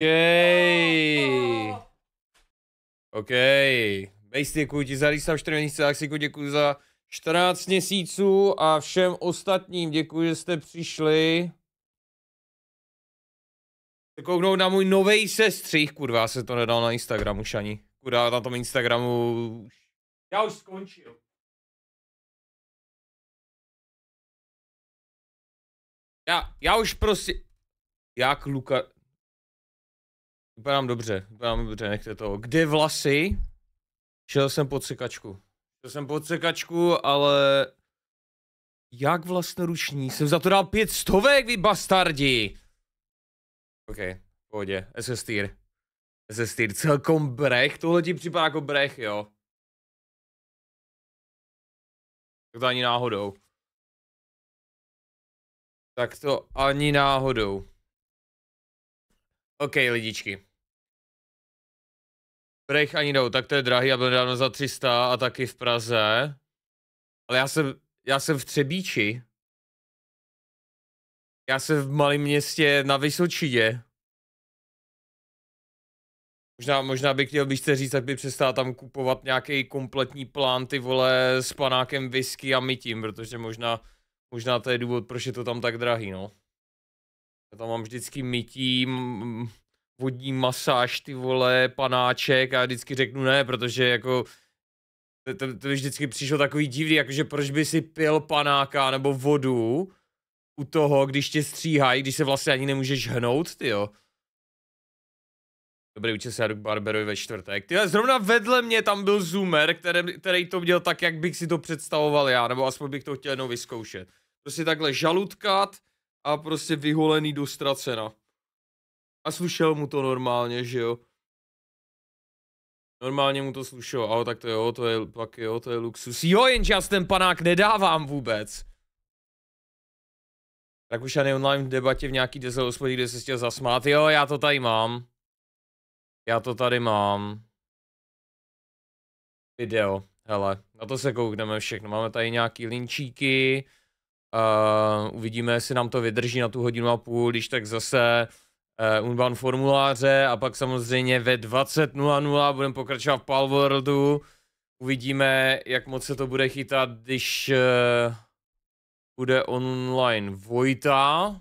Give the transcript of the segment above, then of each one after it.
OK. Okej. Bejs, děkuji ti za lístav 14 měsíce, Axiku děkuji za 14 měsíců a všem ostatním děkuji, že jste přišli. Kouknout na můj nový sestřih, kurva, se to nedal na Instagramu, Šani. Kurva, na tom Instagramu Já už skončil. Já, já už prostě... Jak Luka... Vypadám dobře, vypadám dobře, nechte toho. Kde vlasy? Šel jsem pod sekačku. Šel jsem pod sekačku, ale... Jak vlastně ruční? Jsem za to dal pět stovek, vy bastardi! OK, v pohodě, SSTR. SSTR, celkom brech, tohle ti připadá jako brech, jo. Tak to ani náhodou. Tak to ani náhodou. OK, lidičky. Rejch ani jdou, tak to je drahý, já byl dávno za 300 a taky v Praze. Ale já jsem, já jsem v Třebíči. Já jsem v malém městě na Vysočině. Možná, možná bych chtěl byste říct, tak by přestal tam kupovat nějaký kompletní plán, ty vole, s panákem whisky a mytím, protože možná, možná to je důvod, proč je to tam tak drahý, no. Já tam mám vždycky mytím, vodní masáž, ty vole, panáček a vždycky řeknu ne, protože jako to, to, to vždycky přišlo takový divný, jakože proč by si pil panáka nebo vodu u toho, když tě stříhají, když se vlastně ani nemůžeš hnout, ty jo. Dobrý, učil já jdu k Barberovi ve čtvrtek. Tyhle, zrovna vedle mě tam byl Zoomer, který, který to měl tak, jak bych si to představoval já, nebo aspoň bych to chtěl jenom vyzkoušet. Prostě takhle žaludkat a prostě vyholený do ztracena. A slušel mu to normálně, že jo. Normálně mu to slušelo, ale tak to jo, to je pak jo, to je luxus. Jo, jenže já ten panák nedávám vůbec. Tak už ani online v debatě v nějaký deset hospodí, kde se chtěl zasmát. Jo, já to tady mám. Já to tady mám. Video, hele, na to se koukneme všechno. Máme tady nějaký linčíky. Uh, uvidíme, jestli nám to vydrží na tu hodinu a půl, když tak zase uh, formuláře a pak samozřejmě ve 20.00 budeme pokračovat v Palworldu. Uvidíme, jak moc se to bude chytat, když uh, bude online Vojta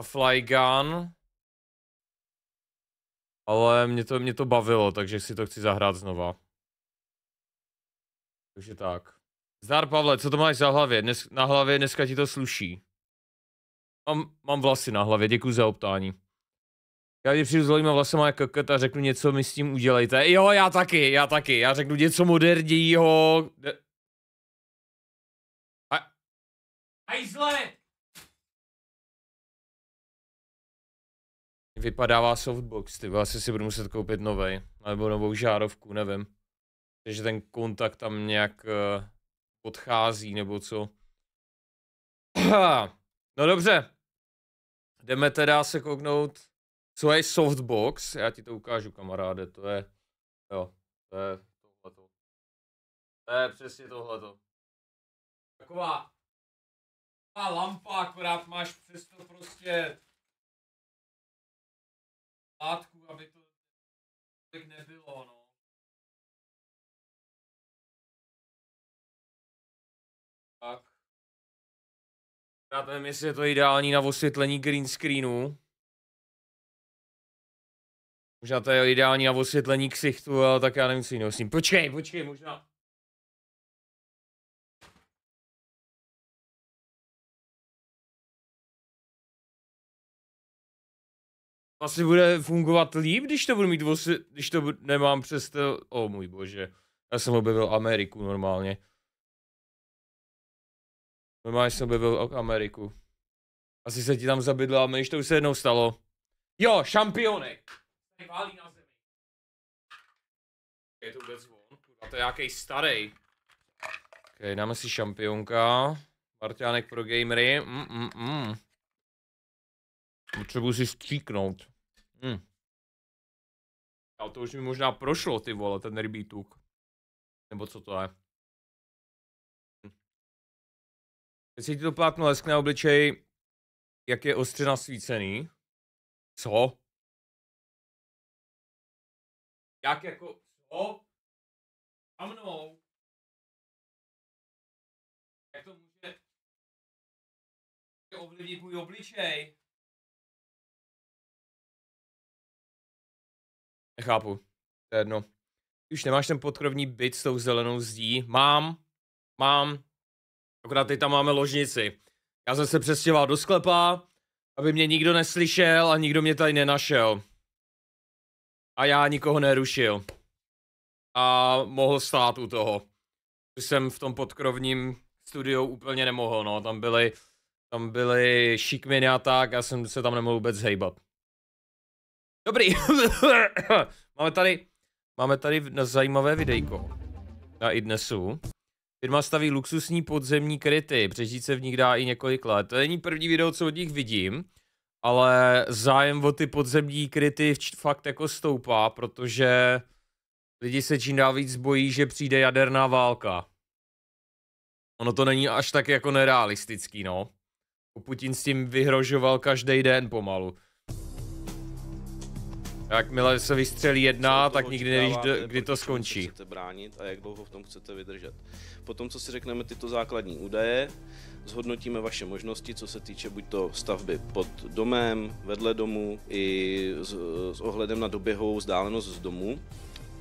a Flygun. Ale mě to, mě to bavilo, takže si to chci zahrát znova. Takže tak. Zdar Pavle, co to máš za hlavě? Dnes, na hlavě dneska ti to sluší. Mám, mám vlasy na hlavě, děkuji za optání. Já když přijdu s holýma vlasama jak kokot a řeknu něco my s tím udělejte. Jo, já taky, já taky. Já řeknu něco modernějího. A... Hajzle! Vypadává softbox, ty asi si budu muset koupit novej. Nebo novou žárovku, nevím. Takže ten kontakt tam nějak uh, odchází, nebo co. No dobře. Jdeme teda se kouknout co je softbox? Já ti to ukážu, kamaráde, to je, jo, to je tohleto. To je přesně tohleto. Taková, taková lampa, akorát máš to prostě látku, aby to tak nebylo, no. Tak. Já nevím, jestli je to ideální na osvětlení green screenu. Možná to je ideální na osvětlení ksichtu, ale tak já nevím, co jiného s ním. Počkej, počkej, možná. Asi bude fungovat líp, když to budu mít osvě... když to nemám přes to... O oh, můj bože. Já jsem objevil Ameriku normálně. Normálně jsem objevil Ameriku. Asi se ti tam zabydla, a to už se jednou stalo. Jo, šampionek! válí na zemi. Je to vůbec on? A to je nějaký starý. Ok, dáme si šampionka. Martiánek pro gamery. Mm, mm, mm. Potřebuji si stříknout. Mm. Ale to už mi možná prošlo, ty vole, ten rybí tuk. Nebo co to je. Hm. si ti to plátno leskne obličej, jak je ostře nasvícený. Co? jak jako, co? A mnou? Jak to může ovlivnit můj obličej? Nechápu. To je jedno. Už nemáš ten podkrovní byt s tou zelenou zdí? Mám. Mám. Akorát teď tam máme ložnici. Já jsem se přestěhoval do sklepa, aby mě nikdo neslyšel a nikdo mě tady nenašel a já nikoho nerušil. A mohl stát u toho. Což jsem v tom podkrovním studiu úplně nemohl, no. Tam byly, tam byly šikminy a tak, já jsem se tam nemohl vůbec hejbat. Dobrý. máme tady, máme tady zajímavé videjko. Na i dnesu. Firma staví luxusní podzemní kryty, přežít se v nich dá i několik let. To není první video, co od nich vidím ale zájem o ty podzemní kryty fakt jako stoupá, protože lidi se čím dál víc bojí, že přijde jaderná válka. Ono to není až tak jako nerealistický, no. Putin s tím vyhrožoval každý den pomalu. Jakmile se vystřelí jedna, tak nikdy nevíš, kdy to skončí. Chcete bránit a jak dlouho v tom chcete vydržet. Potom, co si řekneme tyto základní údaje, zhodnotíme vaše možnosti, co se týče buď to stavby pod domem, vedle domu i s, s ohledem na doběhovou vzdálenost z domu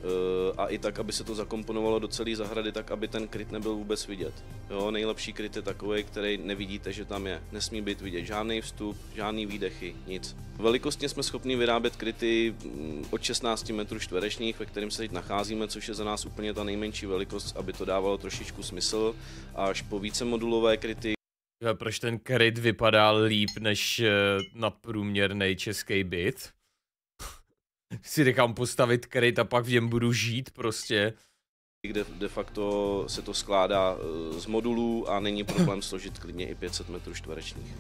Eh, a i tak, aby se to zakomponovalo do celé zahrady, tak aby ten kryt nebyl vůbec vidět. Jo, nejlepší kryt je takový, který nevidíte, že tam je. Nesmí být vidět žádný vstup, žádný výdechy, nic. Velikostně jsme schopni vyrábět kryty mm, od 16 metrů čtverečních, ve kterém se teď nacházíme, což je za nás úplně ta nejmenší velikost, aby to dávalo trošičku smysl, až po více modulové kryty, proč ten kryt vypadá líp než eh, na průměrný český byt? si nechám postavit kryt a pak v něm budu žít prostě. Kde de facto se to skládá eh, z modulů a není problém složit klidně i 500 metrů čtverečních.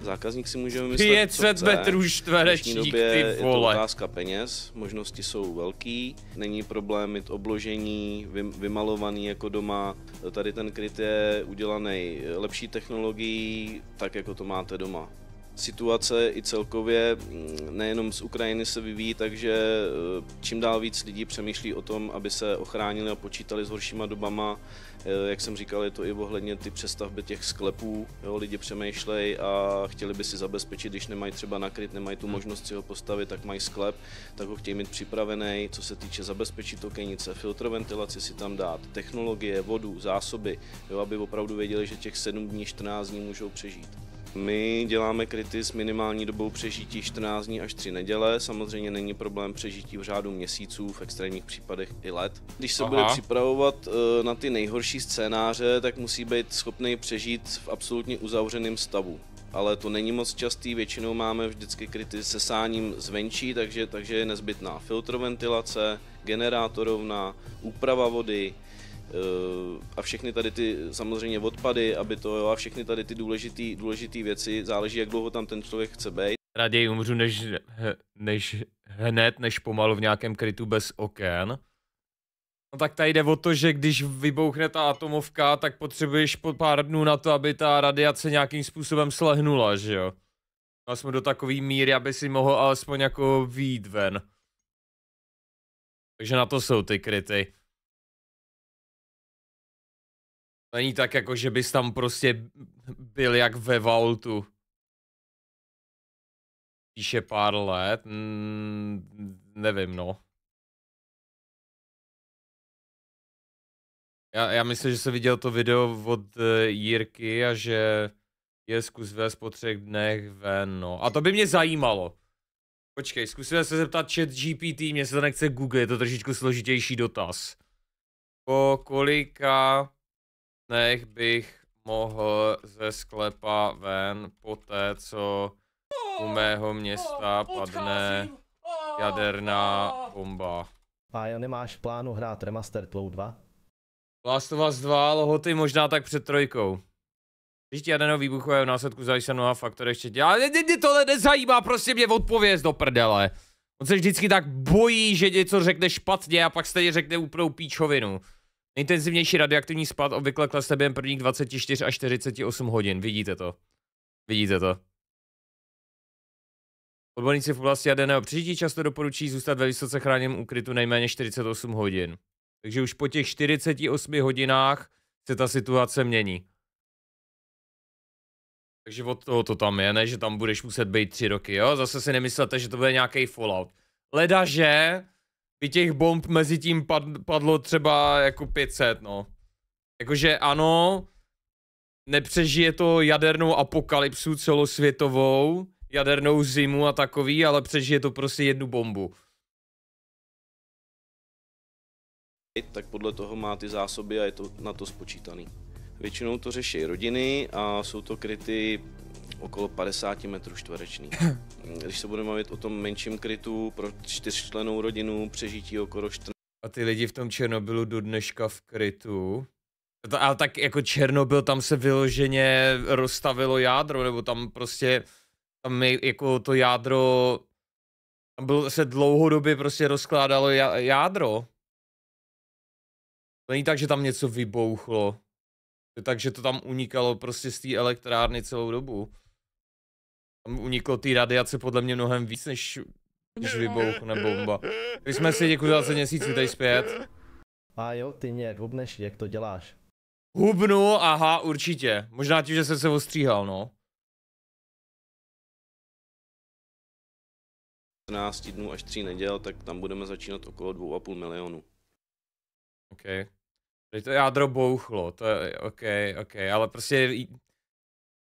Zákazník si může vymyslet, 500 co metrů čtverečních, době ty vole. je to otázka peněz, možnosti jsou velký, není problém mít obložení, vy, vymalovaný jako doma. Tady ten kryt je udělaný lepší technologií, tak jako to máte doma situace i celkově mm, nejenom z Ukrajiny se vyvíjí, takže eh, čím dál víc lidí přemýšlí o tom, aby se ochránili a počítali s horšíma dobama. Eh, jak jsem říkal, je to i ohledně ty přestavby těch sklepů. Jo, lidi přemýšlej a chtěli by si zabezpečit, když nemají třeba nakryt, nemají tu hmm. možnost si ho postavit, tak mají sklep, tak ho chtějí mít připravený. Co se týče zabezpečit okenice, filtroventilaci si tam dát, technologie, vodu, zásoby, jo, aby opravdu věděli, že těch 7 dní, 14 dní můžou přežít. My děláme kryty s minimální dobou přežití 14 dní až 3 neděle. Samozřejmě není problém přežití v řádu měsíců, v extrémních případech i let. Když se Aha. bude připravovat eh, na ty nejhorší scénáře, tak musí být schopný přežít v absolutně uzavřeném stavu ale to není moc častý, většinou máme vždycky kryty se sáním zvenčí, takže, takže je nezbytná filtroventilace, generátorovna, úprava vody, Eh, a všechny tady ty samozřejmě odpady, aby to jo, a všechny tady ty důležitý, důležitý věci, záleží jak dlouho tam ten člověk chce být. Raději umřu než, než hned, než pomalu v nějakém krytu bez oken. No tak tady jde o to, že když vybouchne ta atomovka, tak potřebuješ po pár dnů na to, aby ta radiace nějakým způsobem slehnula, že jo? A no, jsme do takový míry, aby si mohl alespoň jako výjít ven. Takže na to jsou ty kryty. Není tak jako, že bys tam prostě byl jak ve vaultu. Píše pár let, mm, nevím no. Já, já myslím, že jsem viděl to video od uh, Jirky a že je zkus vést po třech dnech ven, no. A to by mě zajímalo. Počkej, zkusíme se zeptat chat GPT, mě se to nechce Google, je to trošičku složitější dotaz. Po kolika dnech bych mohl ze sklepa ven po té, co u mého města oh, padne oh, jaderná oh. bomba. Pájo, nemáš plánu hrát remaster Tlou 2? Last of Us 2, lohoty možná tak před trojkou. Příští je v následku záleží mnoha faktor ještě dělá. Ne, ne, tohle nezajímá, prostě mě odpověz do prdele. On se vždycky tak bojí, že něco řekne špatně a pak stejně řekne úplnou píčovinu. Nejintenzivnější radioaktivní spad obvykle klesne během prvních 24 až 48 hodin. Vidíte to. Vidíte to. Odborníci v oblasti jaderného přežití často doporučí zůstat ve vysoce chráněném úkrytu nejméně 48 hodin. Takže už po těch 48 hodinách se ta situace mění. Takže od toho to tam je, ne, že tam budeš muset být tři roky, jo? Zase si nemyslete, že to bude nějaký Fallout. Ledaže že by těch bomb mezi tím padlo třeba jako 500, no. Jakože ano, nepřežije to jadernou apokalypsu celosvětovou, jadernou zimu a takový, ale přežije to prostě jednu bombu. Tak podle toho má ty zásoby a je to na to spočítaný. Většinou to řeší rodiny a jsou to kryty okolo 50 metrů čtverečných. Když se budeme mluvit o tom menším krytu pro čtyřčlenou rodinu, přežití okolo 14 a ty lidi v tom Černobylu do dneška v krytu. To, a tak jako Černobyl, tam se vyloženě rozstavilo jádro, nebo tam prostě, tam jako to jádro, tam bylo, se dlouhodobě prostě rozkládalo jádro. To není tak, že tam něco vybouchlo. Takže to tam unikalo prostě z té elektrárny celou dobu. Tam uniklo té radiace podle mě mnohem víc, než když vybouchne bomba. Když jsme si děkuji za měsíc, vítej zpět. A jo, ty mě hubneš, jak to děláš? Hubnu, aha, určitě. Možná tím, že jsem se ostříhal, no. 14 dnů až 3 neděl, tak tam budeme začínat okolo 2,5 milionu. OK. Teď to jádro bouchlo, to je OK, OK, ale prostě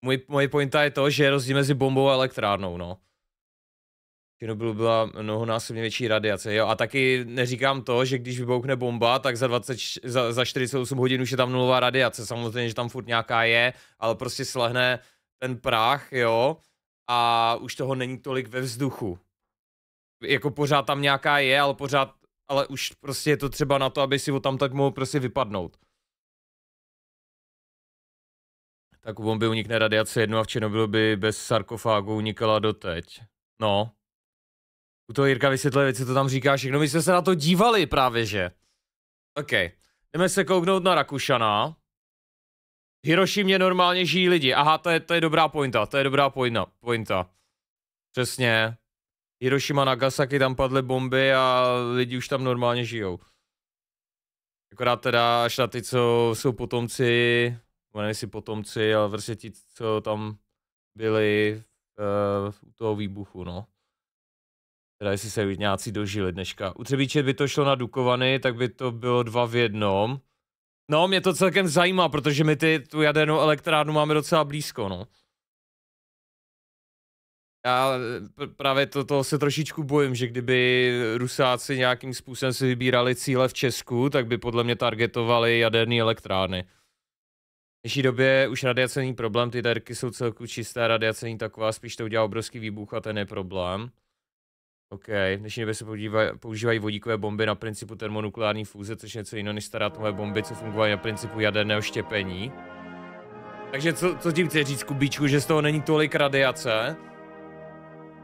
můj, moje pointa je to, že je rozdíl mezi bombou a elektrárnou, no. Černobylu byla mnohonásobně větší radiace, jo. A taky neříkám to, že když vyboukne bomba, tak za, 20, za, za 48 hodin už je tam nulová radiace. Samozřejmě, že tam furt nějaká je, ale prostě slehne ten prach, jo. A už toho není tolik ve vzduchu. Jako pořád tam nějaká je, ale pořád, ale už prostě je to třeba na to, aby si ho tam tak mohl prostě vypadnout. tak u bomby unikne radiace jedno a v Černobylu by bez sarkofágu unikala doteď. No. U toho Jirka vysvětluje věci, to tam říká všechno. My jsme se na to dívali právě, že? OK. Jdeme se kouknout na Rakušana. Hiroši mě normálně žijí lidi. Aha, to je, to je dobrá pointa, to je dobrá pointa. pointa. Přesně. Hiroshima, Nagasaki, tam padly bomby a lidi už tam normálně žijou. Akorát teda až na ty, co jsou potomci nevím, jestli potomci a vlastně ti, co tam byli uh, u toho výbuchu, no. Teda jestli se nějací dožili dneška. U Třebíče by to šlo na Dukovany, tak by to bylo dva v jednom. No, mě to celkem zajímá, protože my ty, tu jadernou elektrárnu máme docela blízko, no. Já eh, právě to, toho se trošičku bojím, že kdyby Rusáci nějakým způsobem si vybírali cíle v Česku, tak by podle mě targetovali jaderné elektrárny. V dnešní době už radiace není problém, ty derky jsou celku čisté, radiace není taková, spíš to udělá obrovský výbuch a ten je problém. OK, v dnešní době se používají, používají vodíkové bomby na principu termonukleární fúze, což je něco jiného než stará atomové bomby, co fungovaly na principu jaderného štěpení. Takže co, co tím chci říct, Kubíčku, že z toho není tolik radiace?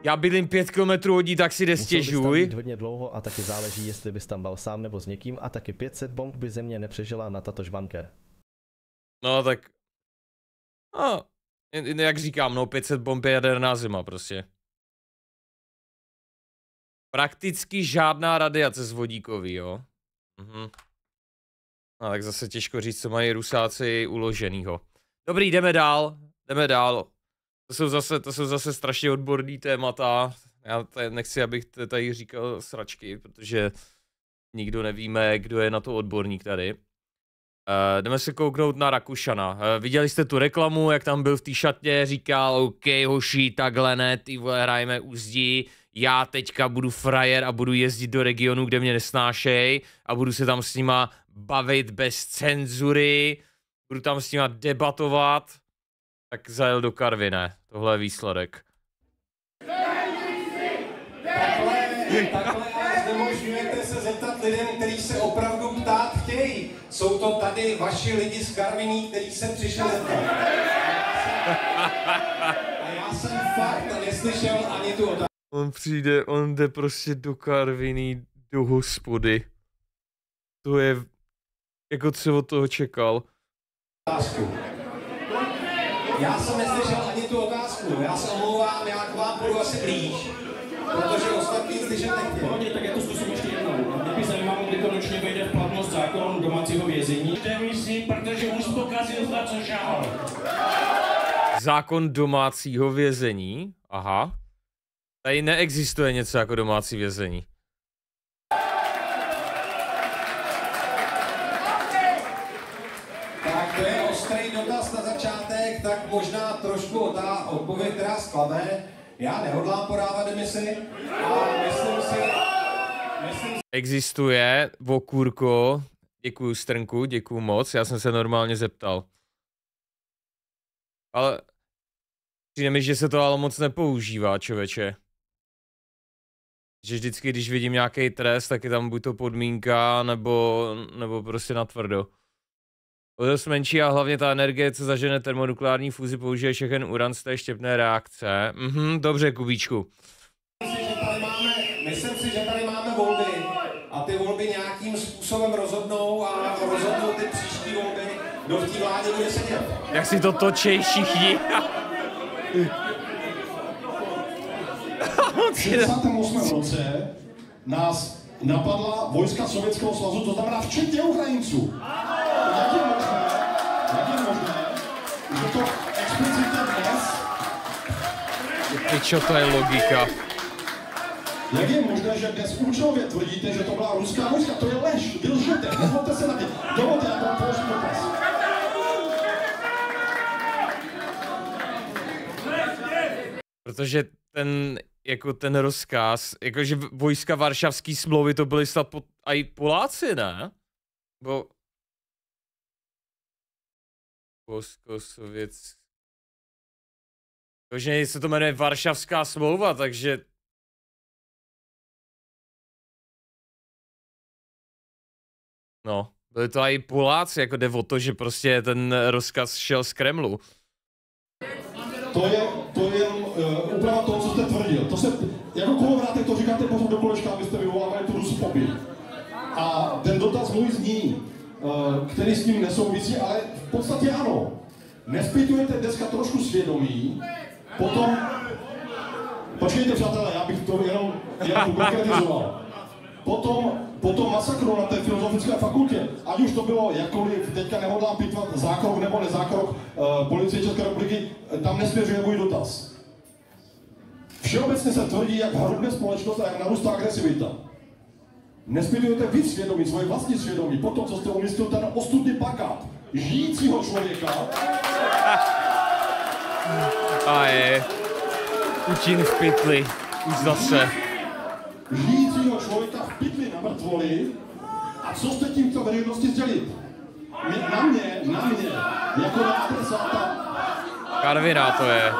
Já bydlím 5 kilometrů hodí, tak si nestěžuj. Musel hodně dlouho a taky záleží, jestli bys tam byl sám nebo s někým a taky 500 bomb by země nepřežila na tato žvanker. No tak... No, jak říkám, no 500 bomb je jaderná zima prostě. Prakticky žádná radiace z vodíkový, jo. Mhm. No tak zase těžko říct, co mají rusáci uloženýho. Dobrý, jdeme dál, jdeme dál. To jsou zase, to jsou zase strašně odborný témata. Já tady nechci, abych tady říkal sračky, protože nikdo nevíme, kdo je na to odborník tady. Uh, jdeme se kouknout na Rakušana. Uh, viděli jste tu reklamu, jak tam byl v té šatně, říkal, OK, hoší, takhle ne, ty vole, hrajeme uzdí, já teďka budu frajer a budu jezdit do regionu, kde mě nesnášej a budu se tam s nima bavit bez cenzury, budu tam s nima debatovat. Tak zajel do Karvine, Tohle je výsledek. Takhle, takhle, takhle, takhle, takhle jsou to tady vaši lidi z Karviní, kteří se přišli zeptat. A já jsem fakt neslyšel ani tu otázku. On přijde, on jde prostě do Karviní, do hospody. To je, jako co od toho čekal. Otázku. Já jsem neslyšel ani tu otázku. Já se omlouvám, já k vám budu asi blíž. Protože ostatní slyšel nechtěl. domácího vězení. si, protože už pokazil za co žál. Zákon domácího vězení? Aha. Tady neexistuje něco jako domácí vězení. Tak možná trošku ta odpověď, která sklame. Já nehodlám podávat demisi, ale myslím si, myslím si... Existuje, vokurko, Děkuju Strnku, děkuju moc, já jsem se normálně zeptal. Ale přijde mi, že se to ale moc nepoužívá, čověče. Že vždycky, když vidím nějaký trest, tak je tam buď to podmínka, nebo, nebo prostě natvrdo. O dost menší a hlavně ta energie, co zažene termonukleární fúzi, použije všechen uran z té štěpné reakce. Mhm, dobře, Kubíčku. Jak si to točej všichni. V 68. roce nás napadla vojska Sovětského svazu, to znamená včetně Ukrajinců. Jak je možné, jak je možné, že to explicitně dnes... Ty čo, to je logika. Jak je možné, že dnes účelově tvrdíte, že to byla ruská vojska? To je lež, vy lžete, nezvolte se na ty. Dovolte, já to položím do pasu. Protože ten, jako ten rozkaz, jakože vojska Varšavské smlouvy to byly snad po, i Poláci, ne? Bo... Polsko-sovětský... Takže se to jmenuje Varšavská smlouva, takže... No, byli to i Poláci, jako jde o to, že prostě ten rozkaz šel z Kremlu. To je, to je uh, eh, úprava toho, co jste tvrdil. To se, jako vrátek to říkáte pořád do kolečka, abyste vyvolávali tu rusofopii. A ten dotaz můj zní, uh, který s tím nesouvisí, ale v podstatě ano. Nespětujete dneska trošku svědomí, potom... Počkejte, přátelé, já bych to jenom, jenom konkretizoval. Potom, potom masakru na té filozofické fakultě, ať už to bylo jakkoliv, teďka nehodlám pitvat zákrok nebo nezákrok uh, policie České republiky, tam nesměřuje můj dotaz. Všeobecně se tvrdí, jak harudne společnost a jak narůstá agresivita. Nespilujete vy svědomí, svoje vlastní svědomí, po tom, co jste umístil ten ostudný pakát žijícího člověka. A je. Učin v pytli. Už zase. Žijícího člověka v pytli na mrtvoli. A co jste tím chtěl veřejnosti sdělit? na mě, na mě, jako na adresáta. Karvina to je.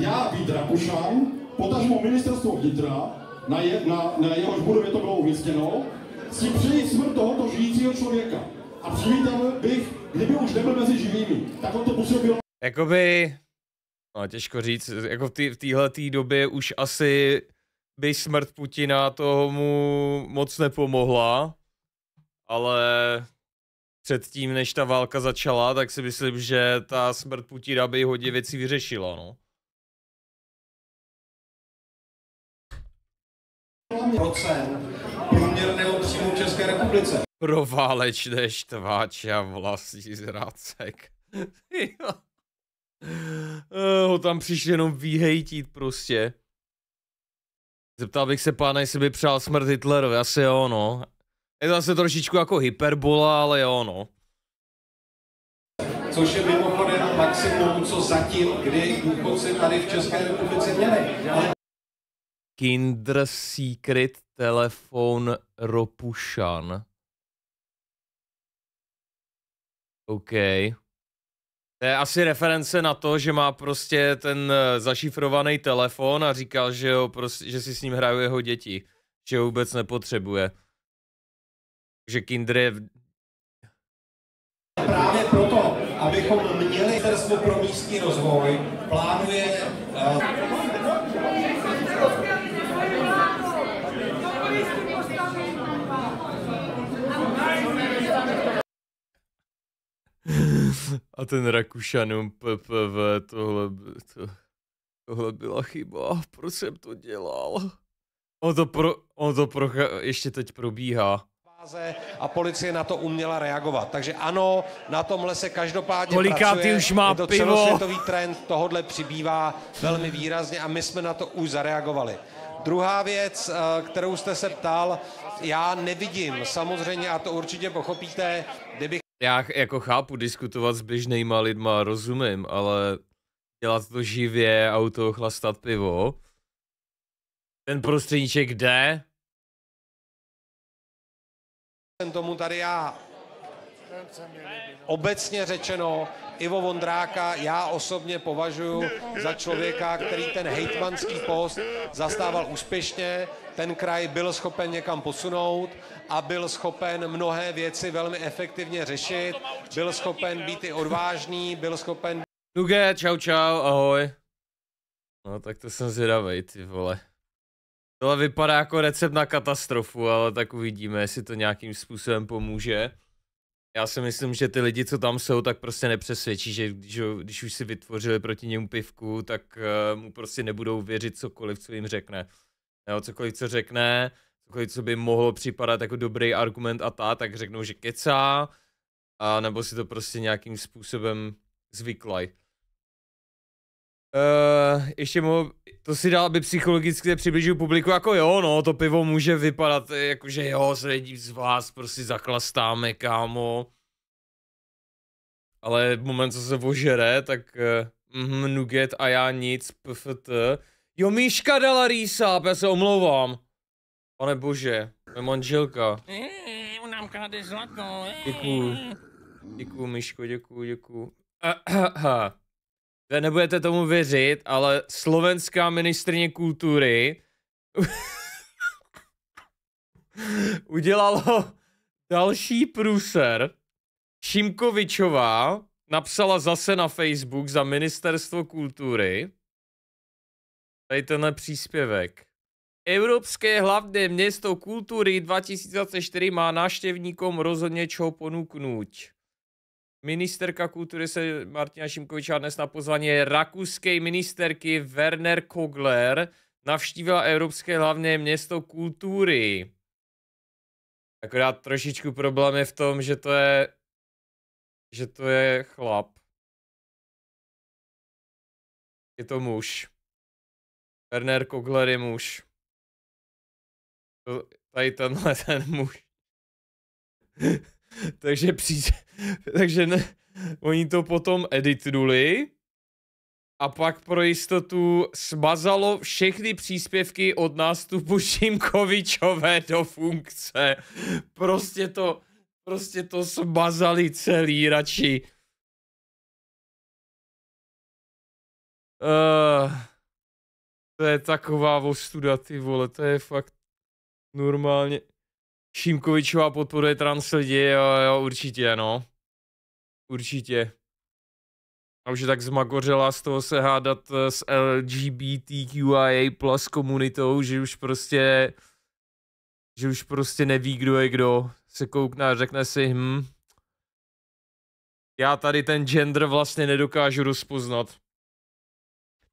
já Vít Rakušan, potažmo ministerstvo vnitra, na, je, na, na jehož budově to bylo umístěno, si přeji smrt tohoto žijícího člověka. A přivítal bych, kdyby už nebyl mezi živými. Tak on to působilo. Jakoby, no těžko říct, jako v téhle tý, době už asi by smrt Putina tomu moc nepomohla, ale předtím, než ta válka začala, tak si myslím, že ta smrt Putina by hodně věcí vyřešila, no. průměrného příjmu České republice. Proválečné štváče a vlastní zrácek. Eh, ho tam přišli jenom vyhejtit prostě. Zeptal bych se pána, jestli by přál smrt Hitlerovi, asi jo no. Je to zase trošičku jako hyperbola, ale jo no. Což je mimochodem maximum, co zatím kdy důchodci tady v České republice měli. Kinder Secret telefon Ropušan. OK. To je asi reference na to, že má prostě ten eh, zašifrovaný telefon a říkal, že, ho prostě, že si s ním hrajou jeho děti. Že ho vůbec nepotřebuje. Že Kinder je... Právě proto, abychom měli ministerstvo pro místní rozvoj, plánuje... Uh... A ten Rakušanům PPV, tohle, to, tohle byla chyba, proč jsem to dělal? On to, pro, on to pro, ještě teď probíhá. A policie na to uměla reagovat. Takže ano, na tomhle se každopádně Koliká pracuje. už má to pivo. celosvětový trend, tohodle přibývá velmi výrazně a my jsme na to už zareagovali. Druhá věc, eh, kterou jste se ptal, já nevidím samozřejmě, a to určitě pochopíte, kdybych já jako chápu diskutovat s běžnýma lidma, rozumím, ale dělat to živě, toho chlastat pivo, ten prostředníček jde. Jsem tomu tady já. Obecně řečeno, Ivo Vondráka já osobně považuji za člověka, který ten hejtmanský post zastával úspěšně, ten kraj byl schopen někam posunout a byl schopen mnohé věci velmi efektivně řešit, byl schopen být i odvážný, byl schopen... Duge, čau čau, ahoj. No tak to jsem zvědavej, ty vole. Tohle vypadá jako recept na katastrofu, ale tak uvidíme, jestli to nějakým způsobem pomůže. Já si myslím, že ty lidi, co tam jsou, tak prostě nepřesvědčí, že když, když už si vytvořili proti němu pivku, tak uh, mu prostě nebudou věřit cokoliv, co jim řekne. Jo, cokoliv, co řekne, cokoliv, co by mohlo připadat jako dobrý argument a ta, tak řeknou, že kecá, a nebo si to prostě nějakým způsobem zvyklaj. Uh, ještě mu, to si dál by psychologicky přiblížil publiku, jako jo, no, to pivo může vypadat, eh, jako že jo, se lidí z vás prostě zaklastáme, kámo. Ale moment, co se ožere, tak uh, eh, mm, nuget a já nic, pft, Jo, Míška dala rýsa, já se omlouvám. Pane bože, moje manželka. Nám kráde zlato. Děkuju. Děkuju, Míško, děkuju, děkuju. Vy nebudete tomu věřit, ale slovenská ministrně kultury udělalo další průser. Šimkovičová napsala zase na Facebook za ministerstvo kultury, Tady tenhle příspěvek. Evropské hlavné město kultury 2024 má náštěvníkom rozhodně čeho ponuknout. Ministerka kultury se Martina Šimkoviča dnes na pozvání rakouské ministerky Werner Kogler navštívila Evropské hlavné město kultury. Akorát trošičku problém je v tom, že to je, že to je chlap. Je to muž. Werner Kogler je muž. tady tenhle ten muž. takže přijde, takže ne, oni to potom editnuli a pak pro jistotu smazalo všechny příspěvky od nástupu Šimkovičové do funkce. Prostě to, prostě to smazali celý radši. Uh... To je taková ostuda, ty vole, to je fakt normálně. Šimkovičová podporuje trans lidi, jo, jo, určitě, no. Určitě. A už je tak zmagořela z toho se hádat eh, s LGBTQIA plus komunitou, že už prostě, že už prostě neví, kdo je kdo. Se koukne a řekne si, hm, já tady ten gender vlastně nedokážu rozpoznat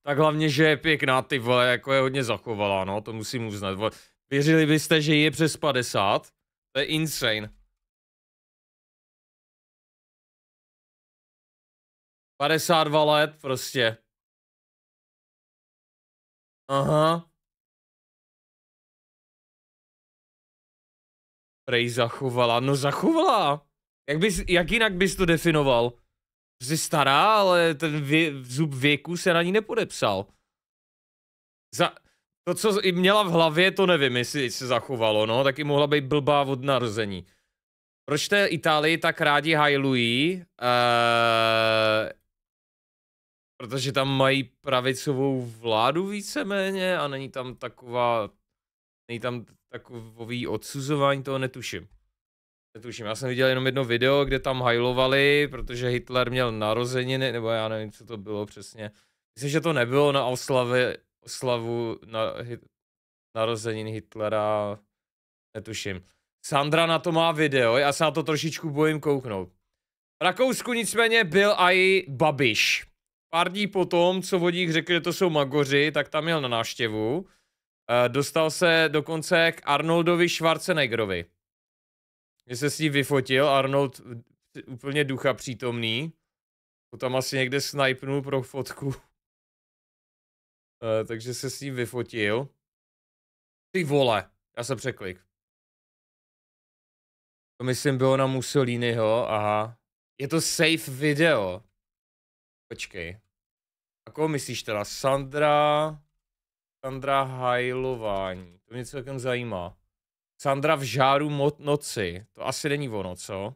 tak hlavně, že je pěkná, ty vole, jako je hodně zachovala, no, to musím uznat. Vole. Věřili byste, že je přes 50? To je insane. 52 let prostě. Aha. Prej zachovala. No zachovala. Jak, bys, jak jinak bys to definoval? Jsi stará, ale ten vě, zub věku se na ní nepodepsal. Za, to, co i měla v hlavě, to nevím, jestli se zachovalo, no, taky mohla být blbá od narození. Proč té Itálii tak rádi hajlují? Eee, eh, protože tam mají pravicovou vládu víceméně a není tam taková, není tam takový odsuzování, toho netuším. Netuším, já jsem viděl jenom jedno video, kde tam hajlovali, protože Hitler měl narozeniny, nebo já nevím, co to bylo přesně. Myslím, že to nebylo na oslavě, oslavu na, hit, narozenin Hitlera, netuším. Sandra na to má video, já se na to trošičku bojím kouknout. V Rakousku nicméně byl i Babiš. Pár dní potom, co vodík řekl, že to jsou magoři, tak tam jel na návštěvu. Eh, dostal se dokonce k Arnoldovi Schwarzeneggerovi. Mě se s ní vyfotil, Arnold eh, úplně ducha přítomný. To tam asi někde snajpnul pro fotku. E, takže se s ní vyfotil. Ty vole, já se překlik. To myslím bylo na Mussoliniho, aha. Je to safe video. Počkej. A koho myslíš teda? Sandra... Sandra Hajlování. To mě celkem zajímá. Sandra v žáru mo- noci. To asi není ono, co?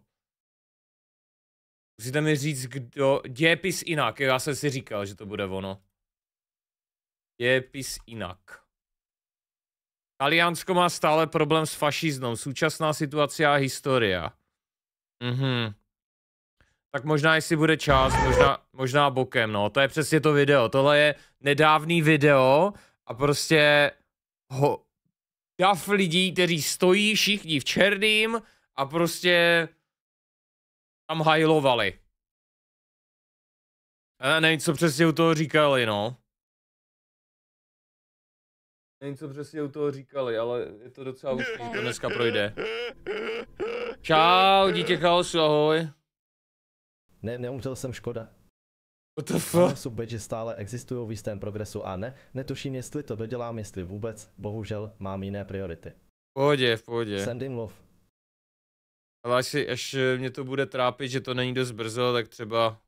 Musíte mi říct, kdo... děpis jinak. Já jsem si říkal, že to bude ono. Děpis jinak. Taliansko má stále problém s fašismem. Současná situace a historie. Mhm. Tak možná, jestli bude čas, možná, možná bokem, no. To je přesně to video. Tohle je nedávný video a prostě ho, dav lidí, kteří stojí všichni v černým a prostě tam hajlovali. Já nevím, co přesně u toho říkali, no. Nevím, co přesně u toho říkali, ale je to docela hustý, to dneska projde. Čau, dítě chaosu, ahoj. Ne, neumřel jsem, škoda. Subbeči stále existují v jistém progresu a ne, netuším jestli to dodělám, jestli vůbec, bohužel mám jiné priority. V pohodě, v pohodě. him love. Ale až, si, až eh, mě to bude trápit, že to není dost brzo, tak třeba...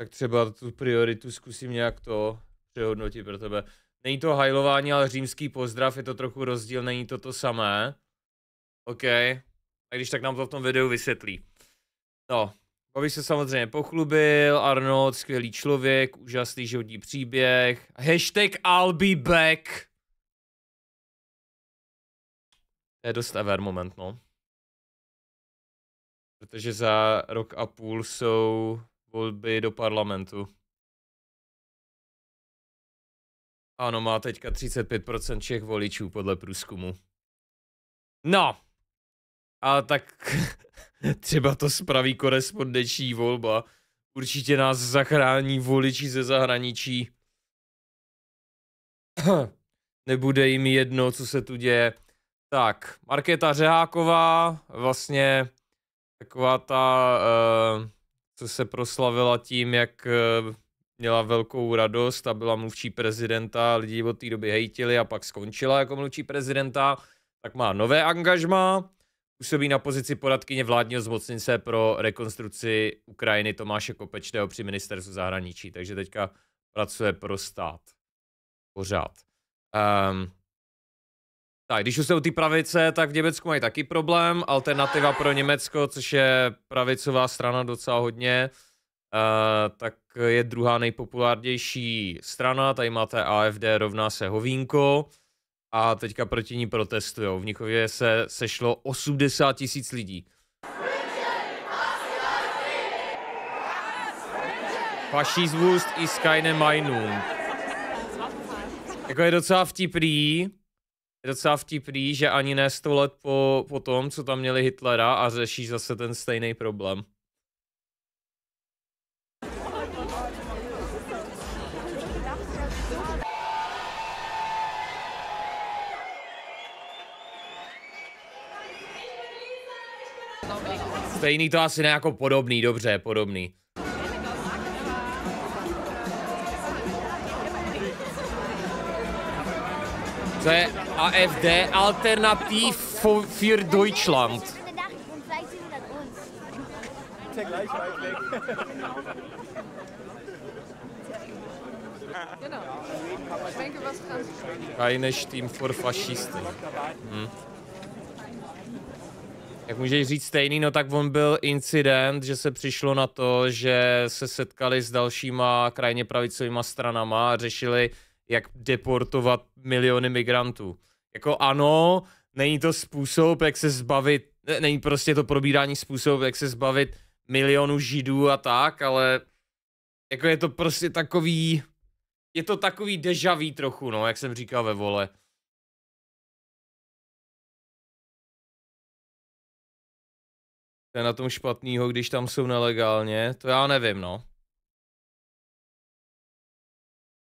Tak třeba tu prioritu zkusím nějak to přehodnotit pro tebe. Není to hajlování, ale římský pozdrav, je to trochu rozdíl, není to to samé. OK. A když tak nám to v tom videu vysvětlí. No, Babiš se samozřejmě pochlubil, Arnold, skvělý člověk, úžasný životní příběh. Hashtag I'll be back. To je dost ever moment, no. Protože za rok a půl jsou volby do parlamentu. Ano, má teďka 35% všech voličů podle průzkumu. No, a tak třeba to spraví korespondenční volba. Určitě nás zachrání voliči ze zahraničí. Nebude jim jedno, co se tu děje. Tak, Markéta Řeháková, vlastně taková ta, eh, co se proslavila tím, jak eh, měla velkou radost a byla mluvčí prezidenta, lidi od té doby hejtili a pak skončila jako mluvčí prezidenta, tak má nové angažma Působí na pozici poradkyně vládního zmocnice pro rekonstrukci Ukrajiny Tomáše Kopečného při ministerstvu zahraničí, takže teďka pracuje pro stát. Pořád. Um, tak, když už jsou ty pravice, tak v Německu mají taky problém. Alternativa pro Německo, což je pravicová strana docela hodně, uh, tak je druhá nejpopulárnější strana. Tady máte AFD rovná se Hovínko a teďka proti ní protestují. V Mnichově se sešlo 80 tisíc lidí. Fašismus i Skyne Mainum. Jako je docela vtipný, je docela vtipný, že ani ne 100 let po, po tom, co tam měli Hitlera a řeší zase ten stejný problém. Stejný to asi ne jako podobný, dobře, podobný. To je AFD, Alternativ für Deutschland. Keine Stimme vor Faschisten. Hm. Jak můžeš říct stejný, no tak on byl incident, že se přišlo na to, že se setkali s dalšíma krajně pravicovými stranama a řešili, jak deportovat miliony migrantů. Jako ano, není to způsob, jak se zbavit, není prostě to probírání způsob, jak se zbavit milionů židů a tak, ale jako je to prostě takový, je to takový dejaví trochu, no, jak jsem říkal ve vole. je na tom špatného, když tam jsou nelegálně, to já nevím, no.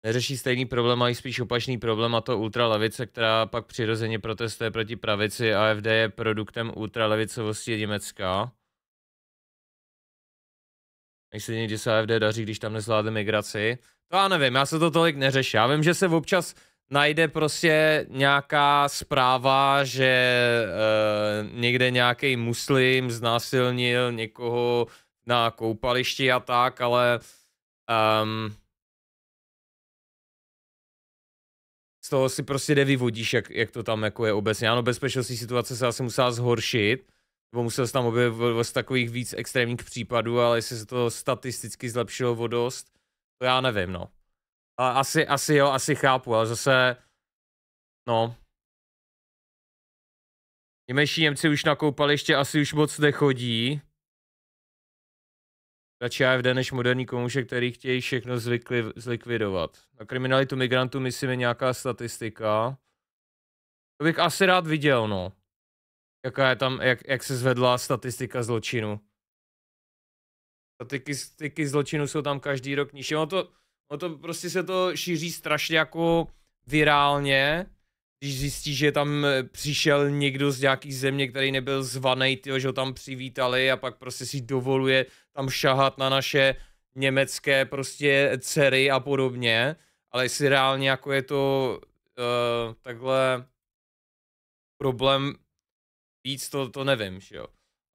Neřeší stejný problém, mají spíš opačný problém a to ultralevice, která pak přirozeně protestuje proti pravici. AFD je produktem ultralevicovosti Německa. Jak se někdy se AFD daří, když tam nezvládne migraci? To já nevím, já se to tolik neřeším. Já vím, že se občas najde prostě nějaká zpráva, že e, někde nějaký muslim znásilnil někoho na koupališti a tak, ale um, z toho si prostě nevyvodíš, jak, jak to tam jako je obecně. Ano, bezpečnostní situace se asi musela zhoršit, bo musel se tam objevit z takových víc extrémních případů, ale jestli se to statisticky zlepšilo o dost, to já nevím, no. Ale asi, asi jo, asi chápu, ale zase, no. Němejší Němci už na ještě asi už moc nechodí. Radši AFD než moderní komuše, který chtějí všechno zlikli, zlikvidovat. Na kriminalitu migrantů myslím je nějaká statistika. To bych asi rád viděl, no. Jaká je tam, jak, jak se zvedla statistika zločinu. statistiky zločinu jsou tam každý rok nižší. No to, No to prostě se to šíří strašně jako virálně, když zjistí, že tam e, přišel někdo z nějaký země, který nebyl zvaný, tyho, že ho tam přivítali a pak prostě si dovoluje tam šahat na naše německé prostě dcery a podobně, ale jestli reálně jako je to uh, takhle problém víc, to, to nevím, že jo.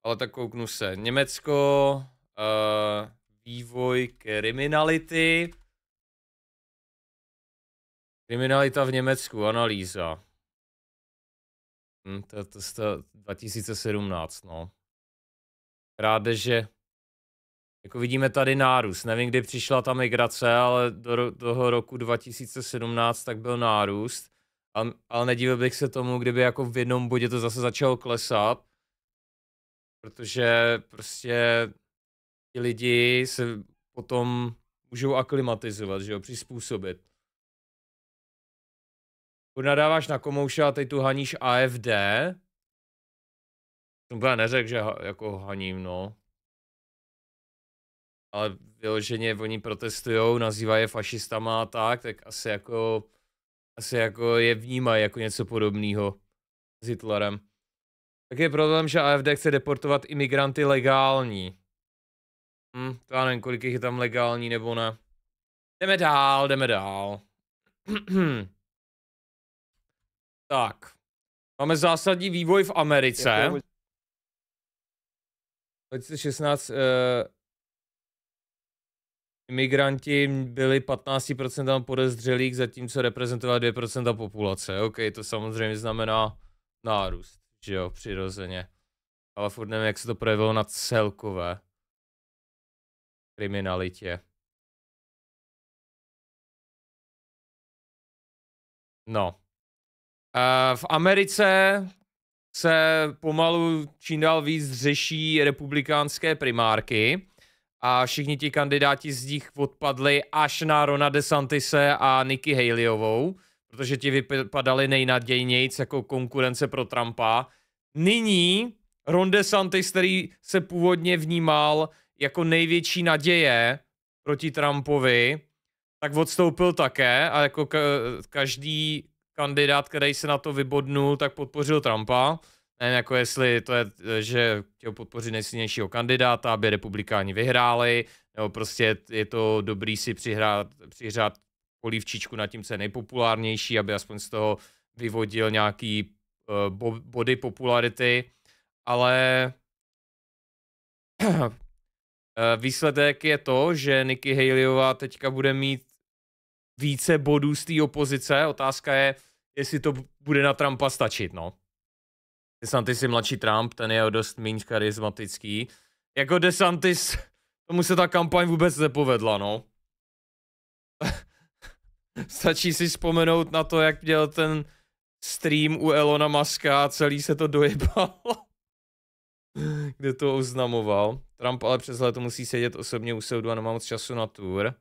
Ale tak kouknu se. Německo, uh, vývoj kriminality, Kriminalita v Německu, analýza. Hm, to, to, to 2017, no. že Jako vidíme tady nárůst. Nevím, kdy přišla ta migrace, ale do toho roku 2017 tak byl nárůst. Ale, ale nedivil bych se tomu, kdyby jako v jednom bodě to zase začalo klesat. Protože prostě ti lidi se potom můžou aklimatizovat, že jo, přizpůsobit nadáváš na komouše a teď tu haníš AFD. To byla neřekl, že ha, jako haním, no. Ale vyloženě oni protestují, nazývají je fašistama a tak, tak asi jako, asi jako je vnímají jako něco podobného s Hitlerem. Tak je problém, že AFD chce deportovat imigranty legální. Hm, to já nevím, kolik je tam legální nebo ne. Jdeme dál, jdeme dál. Tak. Máme zásadní vývoj v Americe. 2016 uh, eh, imigranti byli 15% podezřelých, zatímco reprezentovali 2% populace. OK, to samozřejmě znamená nárůst, že jo, přirozeně. Ale furt nevím, jak se to projevilo na celkové kriminalitě. No. Eh, v Americe se pomalu čím dál víc řeší republikánské primárky a všichni ti kandidáti z nich odpadli až na Rona DeSantise a Nikki Haleyovou, protože ti vypadali nejnadějnějc jako konkurence pro Trumpa. Nyní Ron DeSantis, který se původně vnímal jako největší naděje proti Trumpovi, tak odstoupil také a jako každý kandidát, který se na to vybodnul, tak podpořil Trumpa. Nevím, jako jestli to je, že chtěl podpořit nejsilnějšího kandidáta, aby republikáni vyhráli, nebo prostě je to dobrý si přihrát, přihrát polívčičku na tím, co je nejpopulárnější, aby aspoň z toho vyvodil nějaký uh, body popularity, ale eh, výsledek je to, že Nikki Haleyová teďka bude mít více bodů z té opozice. Otázka je, jestli to bude na Trumpa stačit, no. DeSantis je mladší Trump, ten je dost méně charizmatický. Jako DeSantis, tomu se ta kampaň vůbec nepovedla, no. Stačí si vzpomenout na to, jak dělal ten stream u Elona Muska a celý se to dojebalo. Kde to oznamoval. Trump ale přes leto musí sedět osobně u soudu a nemá moc času na tour.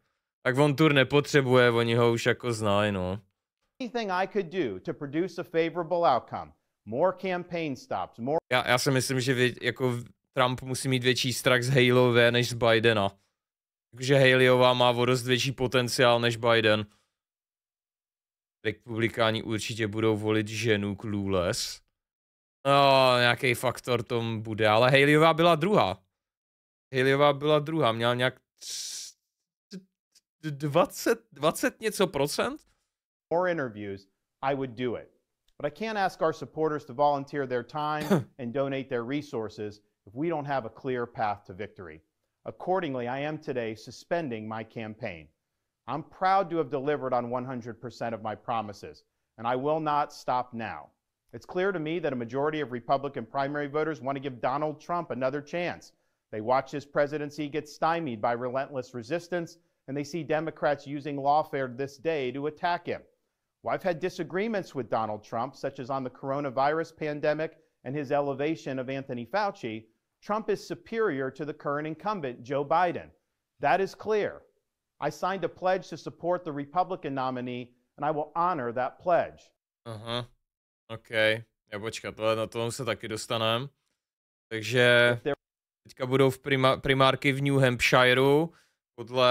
Tak on tur nepotřebuje, oni ho už jako znají, no. Anything I could do to produce a favorable outcome. More campaign stops, more... Já, já si myslím, že vě, jako Trump musí mít větší strach z Haleyové než z Bidena. Takže Haleyová má o dost větší potenciál než Biden. Republikáni určitě budou volit ženu Clueless. No, nějaký faktor tom bude, ale Haleyová byla druhá. Haleyová byla druhá, měla nějak 20, 20 procent? More interviews, I would do it. But I can't ask our supporters to volunteer their time and donate their resources if we don't have a clear path to victory. Accordingly, I am today suspending my campaign. I'm proud to have delivered on 100% of my promises, and I will not stop now. It's clear to me that a majority of Republican primary voters want to give Donald Trump another chance. They watch his presidency get stymied by relentless resistance and they see Democrats using lawfare this day to attack him. Well, I've had disagreements with Donald Trump, such as on the coronavirus pandemic and his elevation of Anthony Fauci. Trump is superior to the current incumbent, Joe Biden. That is clear. I signed a pledge to support the Republican nominee, and I will honor that pledge. huh. OK. Já počkat, ale na tom se taky dostaneme. Takže teďka budou v primárky v New Hampshireu. podle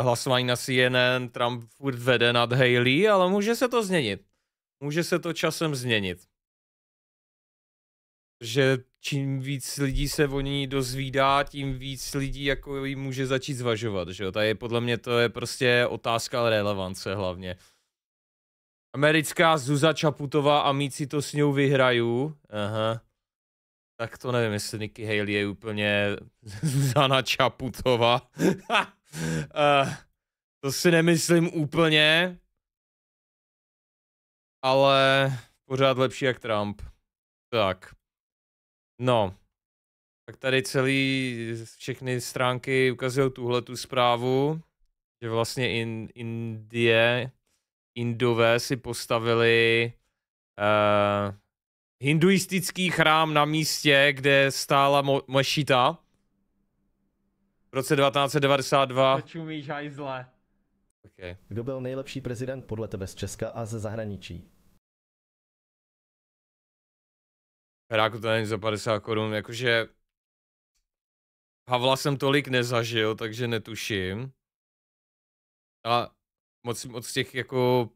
uh, hlasování na CNN Trump furt vede nad Haley, ale může se to změnit. Může se to časem změnit. Že čím víc lidí se o ní dozvídá, tím víc lidí jako jí může začít zvažovat, že jo? Tady podle mě to je prostě otázka relevance hlavně. Americká Zuza Čaputová a míci to s ní vyhraju. Aha. Tak to nevím, jestli Nikki Haley je úplně Zana Čaputova. uh, eh, to si nemyslím úplně, ale pořád lepší jak Trump. Tak. No. Tak tady celý, všechny stránky ukazují tuhle tu zprávu, že vlastně in, Indie, Indové si postavili uh, hinduistický chrám na místě, kde stála mo- mešita v roce 1992. Čumíš Okay. Kdo byl nejlepší prezident podle tebe z Česka a ze zahraničí? Ráku to není za 50 korun, jakože Havla jsem tolik nezažil, takže netuším. A moc, moc těch jako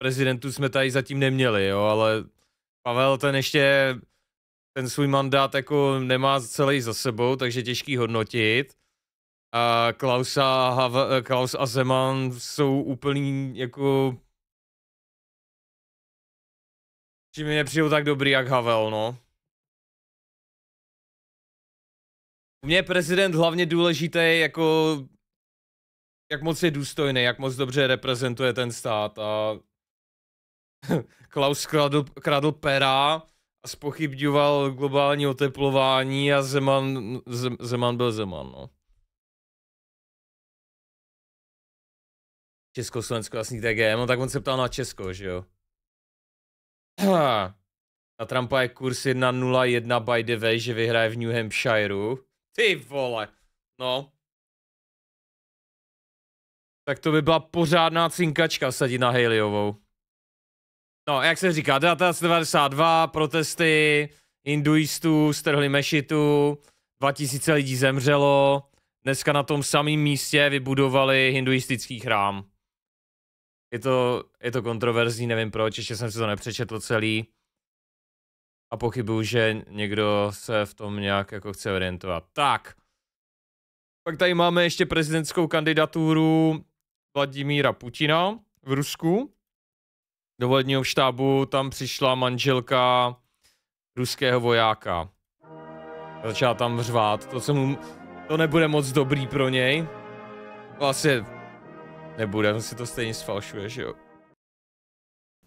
prezidentů jsme tady zatím neměli, jo, ale Pavel ten ještě ten svůj mandát jako nemá celý za sebou, takže těžký hodnotit. A Klaus a, Hav- Klaus a Zeman jsou úplný jako... Že mi nepřijou tak dobrý jak Havel, no. U mě je prezident hlavně důležité jako jak moc je důstojný, jak moc dobře reprezentuje ten stát a Klaus kradl, kradl pera a spochybňoval globální oteplování a Zeman, Zeman byl Zeman, no. Československo jasný TGM, no tak on se ptal na Česko, že jo. Na Trumpa je kurz 1.01 by the way, že vyhraje v New Hampshireu. Ty vole, no. Tak to by byla pořádná cinkačka sadit na Haleyovou no, jak se říká, 1992, protesty hinduistů, strhli mešitu, 2000 lidí zemřelo, dneska na tom samém místě vybudovali hinduistický chrám. Je to, je to kontroverzní, nevím proč, ještě jsem si to nepřečetl celý. A pochybuju, že někdo se v tom nějak jako chce orientovat. Tak. Pak tady máme ještě prezidentskou kandidaturu Vladimíra Putina v Rusku do volebního štábu tam přišla manželka ruského vojáka. Začala tam řvát, to se mu, to nebude moc dobrý pro něj. Vlastně nebude, on si to stejně sfalšuje, že jo.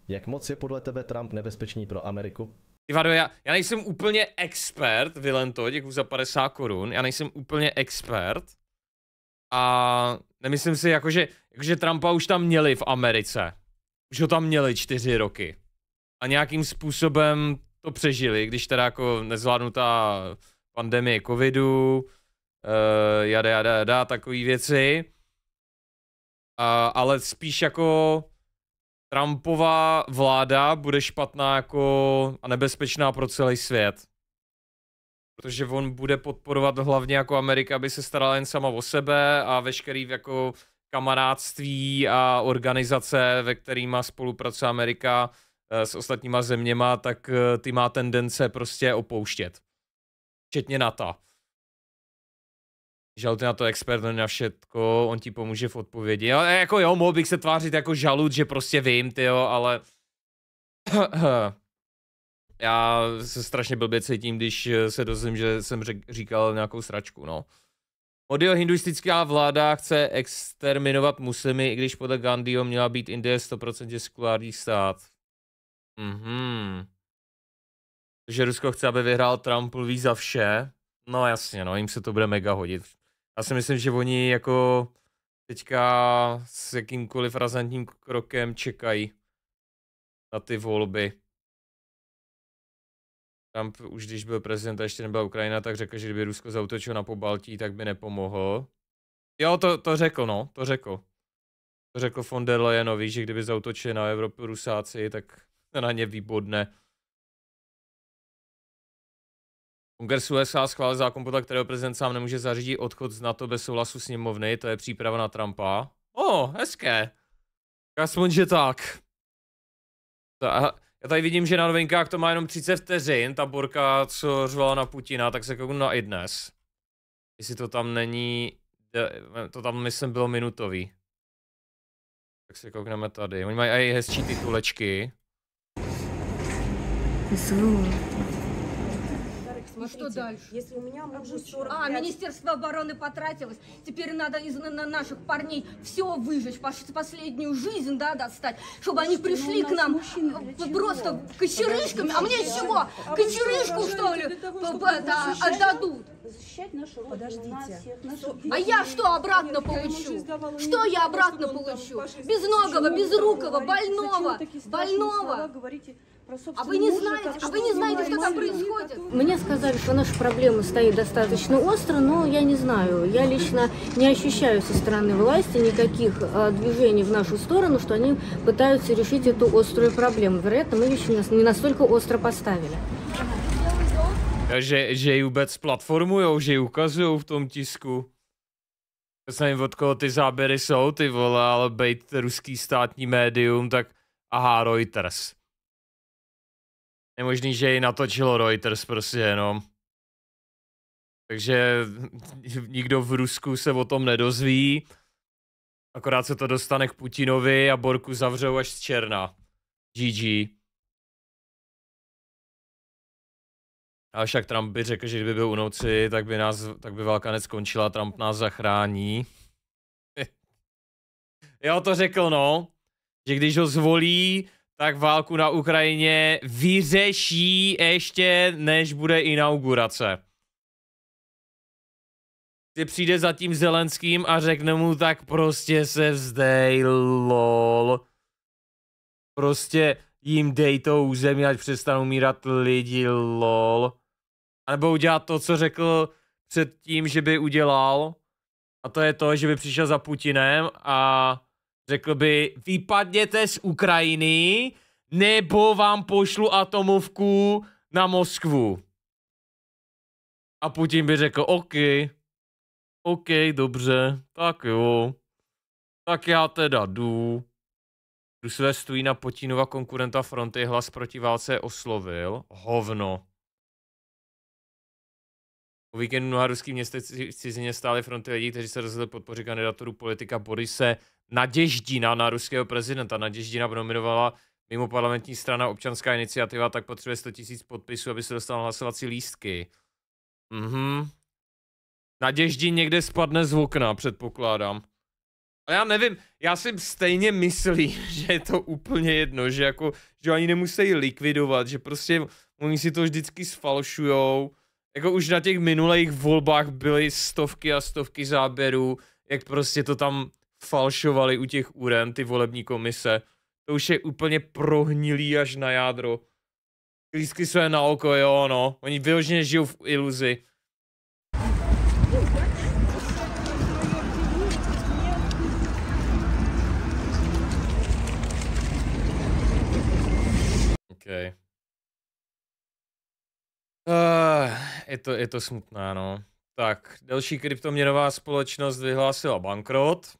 Jak moc je podle tebe Trump nebezpečný pro Ameriku? Ivado, já, já nejsem úplně expert, Vilento, děkuji za 50 korun, já nejsem úplně expert. A nemyslím si, jakože, jakože Trumpa už tam měli v Americe už ho tam měli čtyři roky. A nějakým způsobem to přežili, když teda jako nezvládnutá pandemie covidu, uh, jada, jada, jada, takové věci. A, ale spíš jako Trumpová vláda bude špatná jako a nebezpečná pro celý svět. Protože on bude podporovat hlavně jako Amerika, aby se starala jen sama o sebe a veškerý jako kamarádství a organizace, ve kterýma spolupracuje Amerika eh, s ostatníma zeměma, tak eh, ty má tendence prostě opouštět. Včetně NATO. Žal ty na to expert, na všetko, on ti pomůže v odpovědi. Jo, eh, jako jo, mohl bych se tvářit jako žalud, že prostě vím, ty jo, ale... Já se strašně blbě cítím, když se dozvím, že jsem říkal nějakou sračku, no. Modiho hinduistická vláda chce exterminovat muslimy, i když podle Gandhiho měla být Indie 100% sekulární stát. Mhm. Že Rusko chce, aby vyhrál Trump, ví za vše. No jasně, no, jim se to bude mega hodit. Já si myslím, že oni jako teďka s jakýmkoliv razantním krokem čekají na ty volby. Trump už když byl prezident a ještě nebyla Ukrajina, tak řekl, že kdyby Rusko zautočilo na pobaltí, tak by nepomohl. Jo, to, to řekl, no, to řekl. To řekl von der Leyenovi, že kdyby zautočili na Evropu Rusáci, tak na ně výbodne. Kongres USA schválil zákon, podle kterého prezident sám nemůže zařídit odchod z NATO bez souhlasu sněmovny, to je příprava na Trumpa. O, oh, hezké. Aspoň, že tak. Ta, já tady vidím, že na novinkách to má jenom 30 vteřin, ta burka, co řvala na Putina, tak se kouknu na i dnes. Jestli to tam není, to tam myslím bylo minutový. Tak se koukneme tady. Oni mají i hezčí titulečky. Zůl. Ну смотрите, что дальше? Если у меня мужу 45... А, Министерство обороны потратилось. Теперь надо из на наших парней все выжечь, последнюю жизнь, да, достать, чтобы Слушайте, они ну пришли ну, к нам мужчина, э, просто кочерышками. А мне чего? А кочерышку, что, что ли, того, отдадут? защищать нашу родину, Подождите. нас всех, наших А я что обратно Нет, получу? Что я обратно получу? Безногого, безрукого, больного, больного. А вы не мужа, знаете, а вы не знаете, что там происходит? Мне сказали, что наша проблема стоит достаточно остро, но я не знаю. Я лично не ощущаю со стороны власти никаких э, движений в нашу сторону, что они пытаются решить эту острую проблему. Вероятно, мы еще не настолько остро поставили. že, že ji vůbec platformujou, že ji ukazují v tom tisku. Já nevím, od koho ty záběry jsou, ty vole, ale bejt ruský státní médium, tak aha, Reuters. Nemožný, že ji natočilo Reuters prostě jenom. Takže nikdo v Rusku se o tom nedozví. Akorát se to dostane k Putinovi a Borku zavřou až z černa. GG. A však Trump by řekl, že kdyby byl u noci, tak by, nás, tak by válka neskončila, Trump nás zachrání. jo, to řekl, no. Že když ho zvolí, tak válku na Ukrajině vyřeší ještě, než bude inaugurace. Ty přijde za tím Zelenským a řekne mu, tak prostě se vzdej, lol. Prostě jim dej to území, ať přestanou mírat lidi, lol. Nebo udělat to, co řekl před tím, že by udělal. A to je to, že by přišel za Putinem a řekl by, vypadněte z Ukrajiny, nebo vám pošlu atomovku na Moskvu. A Putin by řekl, OK, OK, dobře, tak jo, tak já teda jdu. Rusové stojí na Putinova konkurenta fronty, hlas proti válce oslovil. Hovno. O víkendu mnoha ruských městech cizině stály fronty lidí, kteří se rozhodli podpořit kandidaturu politika Borise Naděždina na ruského prezidenta. Naděždina nominovala mimo parlamentní strana občanská iniciativa, tak potřebuje 100 000 podpisů, aby se dostal hlasovací lístky. Mhm. Naděždi někde spadne z okna, předpokládám. A já nevím, já si stejně myslím, že je to úplně jedno, že jako, že ani nemusí likvidovat, že prostě oni si to vždycky sfalšujou, jako už na těch minulých volbách byly stovky a stovky záběrů, jak prostě to tam falšovali u těch úren, ty volební komise. To už je úplně prohnilý až na jádro. Klísky své na oko, jo no. Oni vyloženě žijou v iluzi. Okay. Uh, je, to, je to smutné, no. Tak, další kryptoměnová společnost vyhlásila bankrot.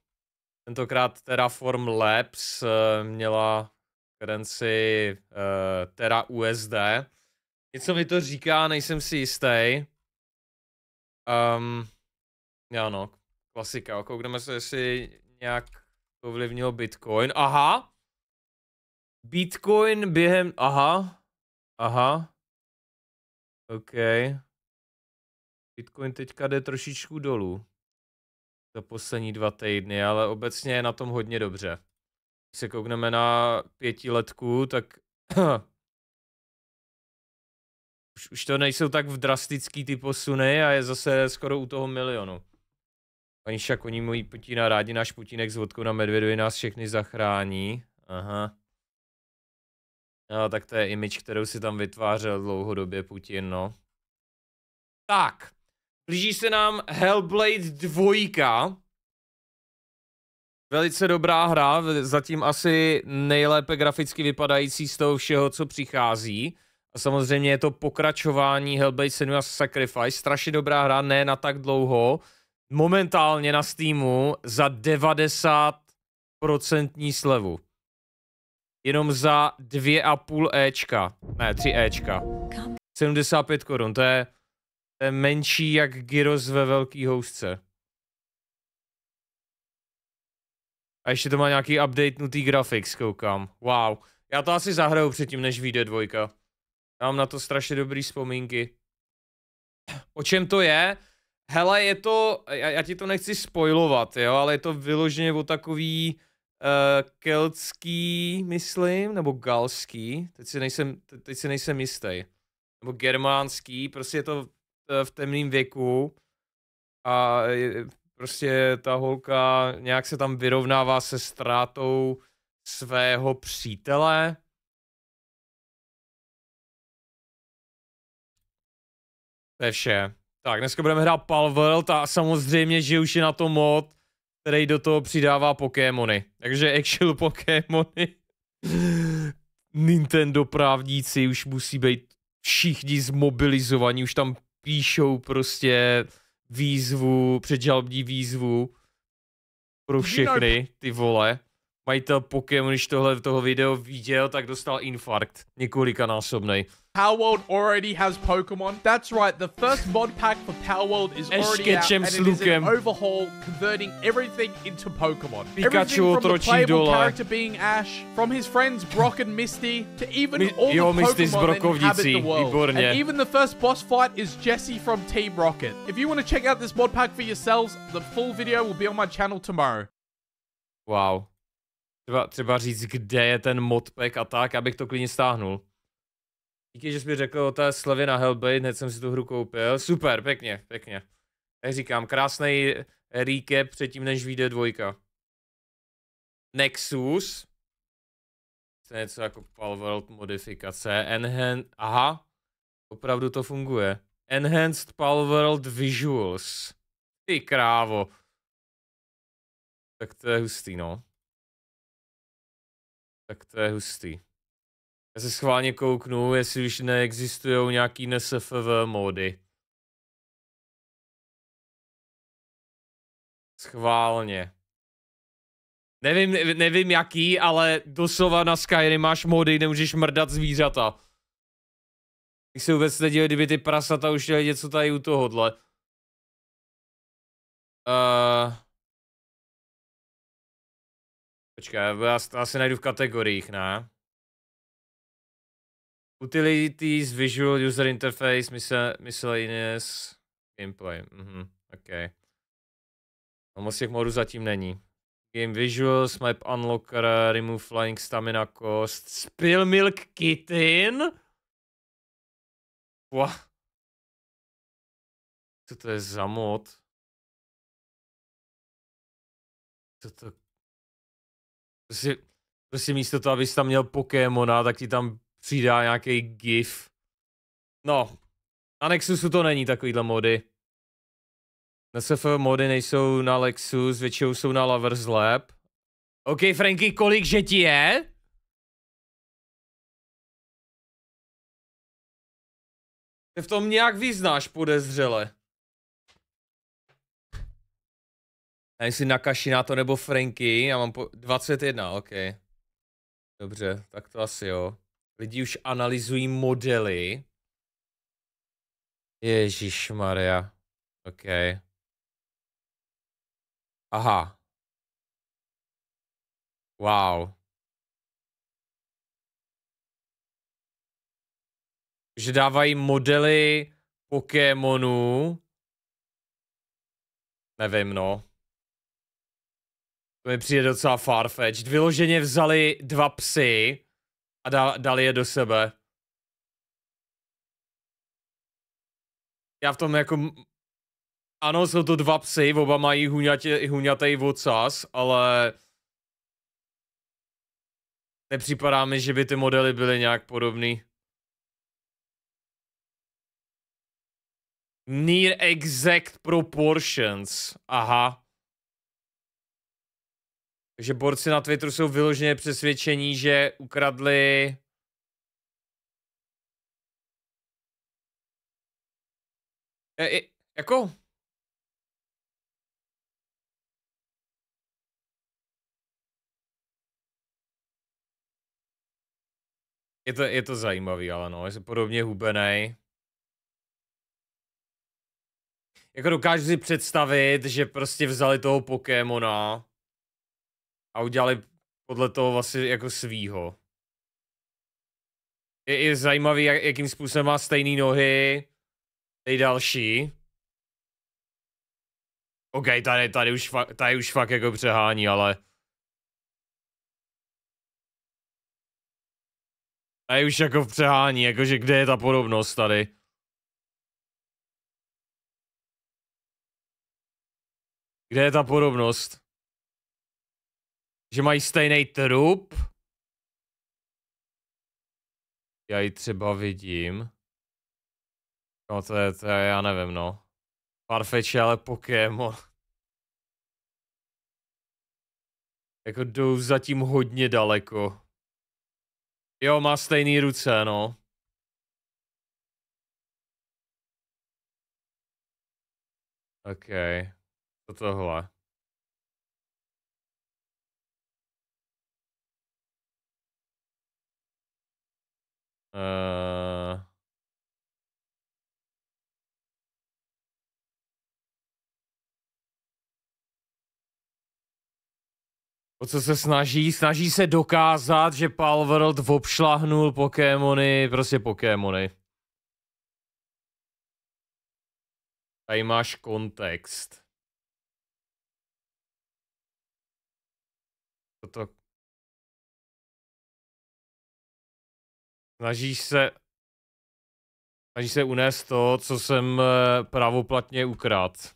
Tentokrát Terraform Labs uh, měla kredenci uh, eh, Terra USD. Něco mi to říká, nejsem si jistý. Um, já no, klasika. Koukneme se, jestli nějak to ovlivnilo Bitcoin. Aha! Bitcoin během... Aha. Aha. OK. Bitcoin teďka jde trošičku dolů za poslední dva týdny, ale obecně je na tom hodně dobře. Když se koukneme na pětiletku, tak už, už to nejsou tak v drastický ty posuny a je zase skoro u toho milionu. Paní však oni mojí Putina rádi, náš Putinek s vodkou na Medvedovi nás všechny zachrání. Aha. No, tak to je image, kterou si tam vytvářel dlouhodobě Putin, no. Tak, blíží se nám Hellblade 2. Velice dobrá hra, zatím asi nejlépe graficky vypadající z toho všeho, co přichází. A samozřejmě je to pokračování Hellblade Senua's Sacrifice, strašně dobrá hra, ne na tak dlouho. Momentálně na Steamu za 90% slevu jenom za dvě a půl Ečka. Ne, tři Ečka. 75 korun, to je, to je menší jak gyros ve velký housce. A ještě to má nějaký update nutý grafik, koukám. Wow. Já to asi zahraju předtím, než vyjde dvojka. Já mám na to strašně dobrý vzpomínky. O čem to je? Hele, je to, já, já ti to nechci spoilovat, jo, ale je to vyloženě o takový Eh, keltský, myslím, nebo galský, teď si nejsem, teď si nejsem jistý, nebo germánský, prostě je to eh, v temném věku a prostě ta holka nějak se tam vyrovnává se ztrátou svého přítele. To je vše. Tak, dneska budeme hrát Palvel, a samozřejmě, že už je na to mod který do toho přidává Pokémony. Takže actual Pokémony. Nintendo právníci už musí být všichni zmobilizovaní, už tam píšou prostě výzvu, předžalbní výzvu pro všechny ty vole majitel Pokémon, když tohle toho video viděl, tak dostal infarkt. Několikanásobnej. Power World already has Pokemon. That's right, the first mod pack for Power World is already out, and it is an overhaul, converting everything into Pokemon. Pikachu everything from the playable dole. character being Ash, from his friends Brock and Misty, to even Mi all jo, the Misty Pokemon that inhabit the world. Výborně. And even the first boss fight is Jesse from Team Rocket. If you want to check out this mod pack for yourselves, the full video will be on my channel tomorrow. Wow. Třeba, třeba říct, kde je ten modpack a tak, abych to klidně stáhnul. Díky, že jsi mi řekl o té slevě na Hellblade, hned jsem si tu hru koupil. Super, pěkně, pěkně. Jak říkám, krásný recap předtím, než vyjde dvojka. Nexus. To je něco jako Palworld modifikace. Enhan... Aha. Opravdu to funguje. Enhanced Palworld Visuals. Ty krávo. Tak to je hustý, no. Tak to je hustý. Já se schválně kouknu, jestli už neexistují nějaký NSFV módy. Schválně. Nevím, nevím jaký, ale doslova na Skyrim máš módy, kde můžeš mrdat zvířata. Když se vůbec nedělal, kdyby ty prasata už měly něco tady u tohohle. Uh... Počkej, já asi najdu v kategoriích, ne? Utilities, Visual User Interface, Miscellaneous, Gameplay. Mhm, OK. No moc těch modů zatím není. Game Visuals, Map Unlocker, Remove Flying Stamina Cost, Spill Milk Kitten? Wow. Co to je za mod? Co to Prostě, prostě místo toho, abys tam měl Pokémona, tak ti tam přidá nějaký GIF. No, na Nexusu to není takovýhle mody. Na SF mody nejsou na Lexus, většinou jsou na Lovers Lab. OK, Franky, kolik že ti je? Se v tom nějak vyznáš podezřele. A jestli Nakashi na to nebo Franky, já mám po 21, ok. Dobře, tak to asi jo. Lidi už analyzují modely. Ježíš Maria. OK. Aha. Wow. Že dávají modely Pokémonů. Nevím, no. To mi přijde docela farfetched. Vyloženě vzali dva psy a da dali je do sebe. Já v tom jako... Ano, jsou to dva psy, oba mají huňatě, huňatej vocas, ale... Nepřipadá mi, že by ty modely byly nějak podobný. Near exact proportions. Aha že borci na Twitteru jsou vyloženě přesvědčení, že ukradli E, e, jako? Je to, je to zajímavý, ale no, je podobně hubenej. Jako dokážu si představit, že prostě vzali toho Pokémona a udělali podle toho vlastně jako svýho. Je, je zajímavý, jak, jakým způsobem má stejné nohy, tej další. OK, tady, tady, už, fa, tady už fakt jako přehání, ale... Tady už jako přehání, jakože kde je ta podobnost tady? Kde je ta podobnost? Že mají stejný trup? Já ji třeba vidím. No to je, to je, já nevím no. Farfetch ale Pokémon. Jako jdou zatím hodně daleko. Jo, má stejný ruce, no. OK. Co tohle? Eh, o co se snaží? Snaží se dokázat, že Palworld obšlahnul Pokémony, prostě Pokémony. Tady máš kontext. Toto snažíš se snažíš se unést to, co jsem eh, právoplatně ukrát.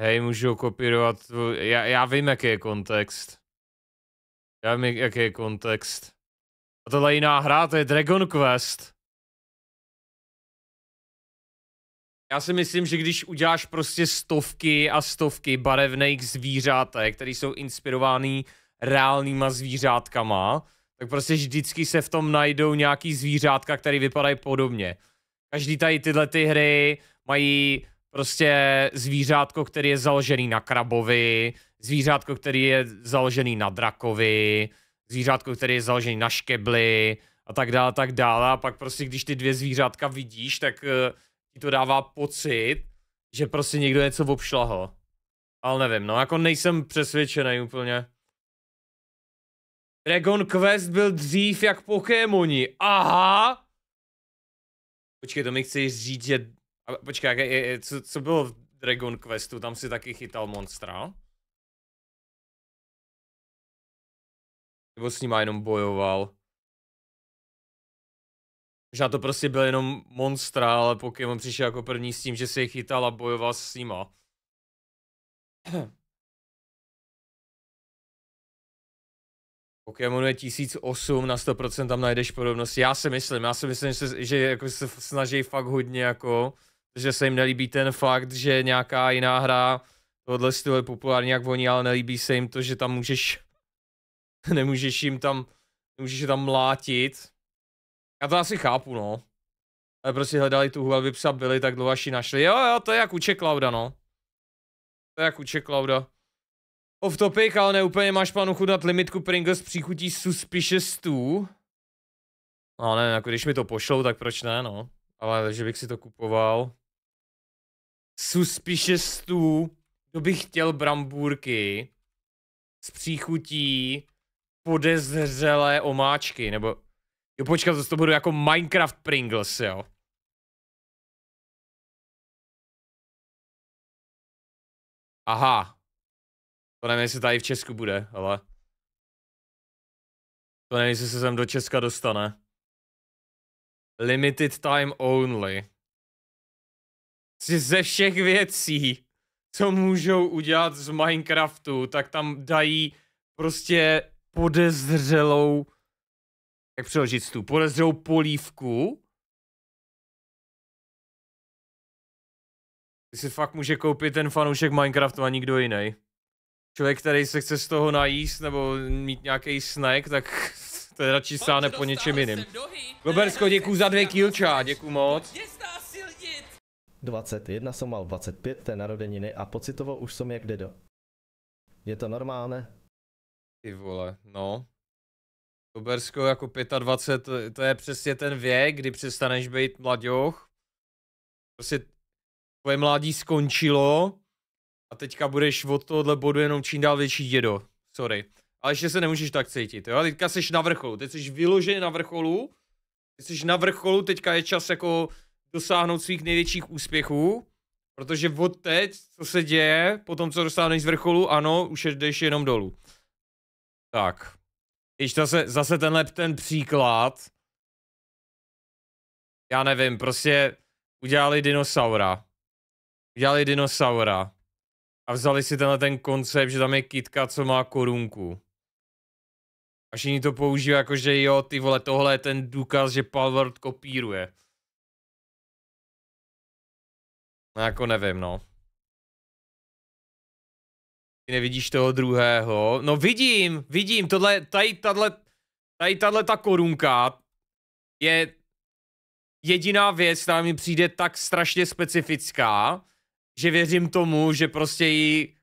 Hej, můžu kopírovat, eh, já, já vím, jaký je kontext. Já vím, jaký je kontext. A tohle jiná hra, to je Dragon Quest. Já si myslím, že když uděláš prostě stovky a stovky barevných zvířátek, které jsou inspirovány reálnýma zvířátkama, tak prostě vždycky se v tom najdou nějaký zvířátka, které vypadají podobně. Každý tady tyhle ty hry mají prostě zvířátko, který je založený na krabovi, zvířátko, který je založený na drakovi, zvířátko, který je založený na škebli a tak dále, tak dále. A pak prostě, když ty dvě zvířátka vidíš, tak uh, ti to dává pocit, že prostě někdo něco obšlahl. Ale nevím, no jako nejsem přesvědčený úplně. Dragon Quest byl dřív jak Pokémoni. Aha! Počkej, to mi chceš říct, že... počkej, je, je, co, co bylo v Dragon Questu? Tam si taky chytal monstra? Nebo s ním jenom bojoval? Možná to prostě byl jenom monstra, ale Pokémon přišel jako první s tím, že se je chytal a bojoval s nima. Pokémonu je 1008, na 100% tam najdeš podobnost. Já si myslím, já si myslím, že, že jako se snaží fakt hodně jako, že se jim nelíbí ten fakt, že nějaká jiná hra tohle stylu je populární jak oni, ale nelíbí se jim to, že tam můžeš, nemůžeš jim tam, nemůžeš je tam mlátit. Já to asi chápu, no. Ale prostě hledali tu hlavy psa byli, tak dlouho až ji našli. Jo, jo, to je jak uče Klauda, no. To je jak uče Klauda off topic, ale neúplně máš plánu chudnat limitku Pringles příchutí suspicious 2. No ne, jako když mi to pošlou, tak proč ne, no. Ale že bych si to kupoval. Suspicious 2. To bych chtěl brambůrky s příchutí podezřelé omáčky, nebo... Jo, počkat, to, to budu jako Minecraft Pringles, jo. Aha, to nevím, jestli tady v Česku bude, ale... To nevím, jestli se sem do Česka dostane. Limited time only. Si ze všech věcí, co můžou udělat z Minecraftu, tak tam dají prostě podezřelou... Jak přeložit tu? Podezřelou polívku. Ty si fakt může koupit ten fanoušek Minecraftu a nikdo jiný člověk, který se chce z toho najíst nebo mít nějaký snack, tak to radši sáhne po něčem jiným. Gobersko, děkuji za dvě kilča, děkuji moc. 21 jsem mal 25 té narodeniny a pocitovo už jsem jak dedo. Je to normálné? Ty vole, no. Gobersko jako 25, to je přesně ten věk, kdy přestaneš být mladěch. Prostě tvoje mládí skončilo, a teďka budeš od tohohle bodu jenom čím dál větší dědo. Sorry. Ale ještě se nemůžeš tak cítit, jo? A teďka jsi na vrcholu, teď jsi vyloženě na vrcholu. Teď jsi na vrcholu, teďka je čas jako dosáhnout svých největších úspěchů. Protože od teď, co se děje, po tom, co dosáhneš z vrcholu, ano, už jdeš jenom dolů. Tak. Když zase, zase tenhle ten příklad, já nevím, prostě udělali dinosaura. Udělali dinosaura. A vzali si tenhle ten koncept, že tam je kitka, co má korunku. A všichni to používají jako, že jo, ty vole, tohle je ten důkaz, že Palward kopíruje. No jako nevím, no. Ty nevidíš toho druhého. No vidím, vidím, tohle, tady, tadle, tady tadle ta korunka je jediná věc, která mi přijde tak strašně specifická, že věřím tomu, že prostě ji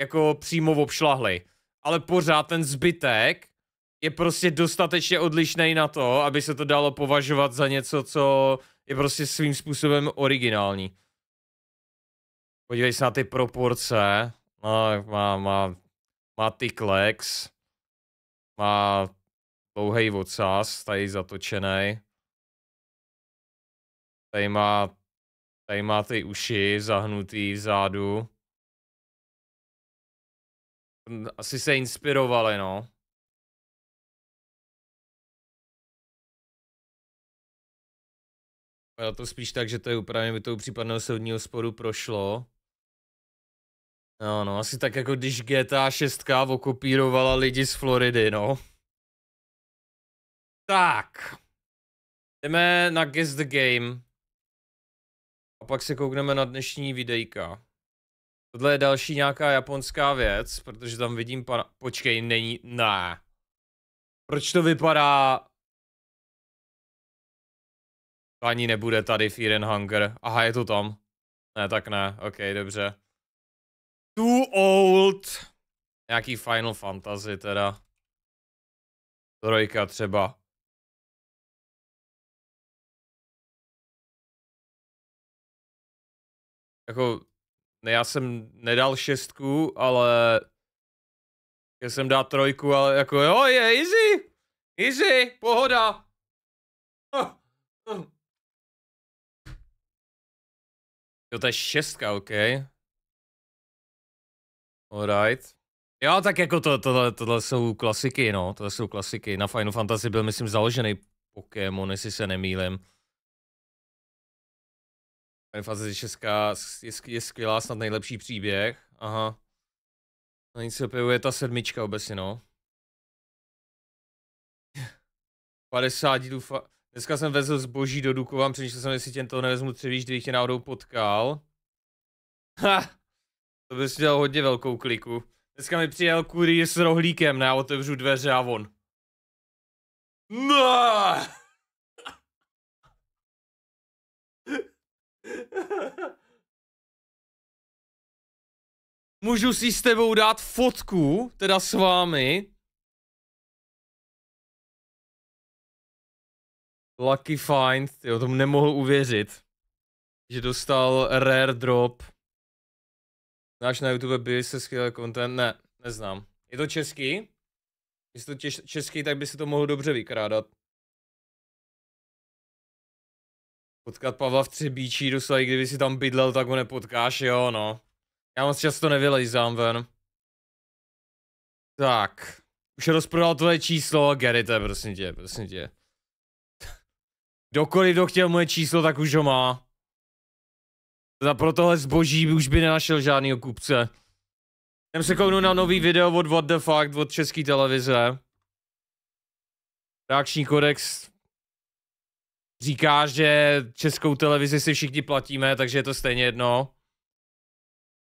jako přímo obšlahli. Ale pořád ten zbytek je prostě dostatečně odlišný na to, aby se to dalo považovat za něco, co je prostě svým způsobem originální. Podívej se na ty proporce. No, má, má, má tyklex. Má dlouhý ocas, tady zatočený. Tady má Tady má ty uši zahnutý vzadu. Asi se inspirovali, no. Bylo to spíš tak, že to je upravně by u případného soudního sporu prošlo. No, no, asi tak jako když GTA 6 okopírovala lidi z Floridy, no. Tak. Jdeme na Guess the Game. A pak se koukneme na dnešní videjka. Tohle je další nějaká japonská věc, protože tam vidím pana... Počkej, není... Ne. Proč to vypadá... To ani nebude tady Fear and Hunger. Aha, je to tam. Ne, tak ne. Ok, dobře. Too old. Nějaký Final Fantasy teda. Trojka třeba. jako, ne, já jsem nedal šestku, ale já jsem dal trojku, ale jako jo, je easy, easy, pohoda. Ah, ah. Jo, to je šestka, OK. Alright. Jo, tak jako to, tohle, tohle jsou klasiky, no, tohle jsou klasiky. Na Final Fantasy byl, myslím, založený Pokémon, jestli se nemýlím. Fantasy 6 je, je skvělá, snad nejlepší příběh. Aha. Na nic se ta sedmička obecně, no. 50 dílů fa... Dneska jsem vezl zboží do Dukova, přemýšlel jsem, jestli tě to nevezmu víš, kdybych tě náhodou potkal. Ha! To bys dělal hodně velkou kliku. Dneska mi přijel kurýr s rohlíkem, ne? Já otevřu dveře a on. No! Můžu si s tebou dát fotku, teda s vámi. Lucky find, jo, tomu nemohl uvěřit. Že dostal rare drop. Náš na YouTube by se skvělý content? Ne, neznám. Je to český? Jestli to český, tak by se to mohlo dobře vykrádat. Potkat Pavla v Třebíčí doslova, i kdyby si tam bydlel, tak ho nepotkáš, jo no. Já moc často nevylejzám ven. Tak. Už rozprodal tvoje číslo, Gerite, prosím tě, prosím tě. Dokoliv kdo chtěl moje číslo, tak už ho má. Za pro tohle zboží už by nenašel žádného kupce. Jdem se kouknu na nový video od What the Fact od české televize. Reakční kodex říká, že českou televizi si všichni platíme, takže je to stejně jedno.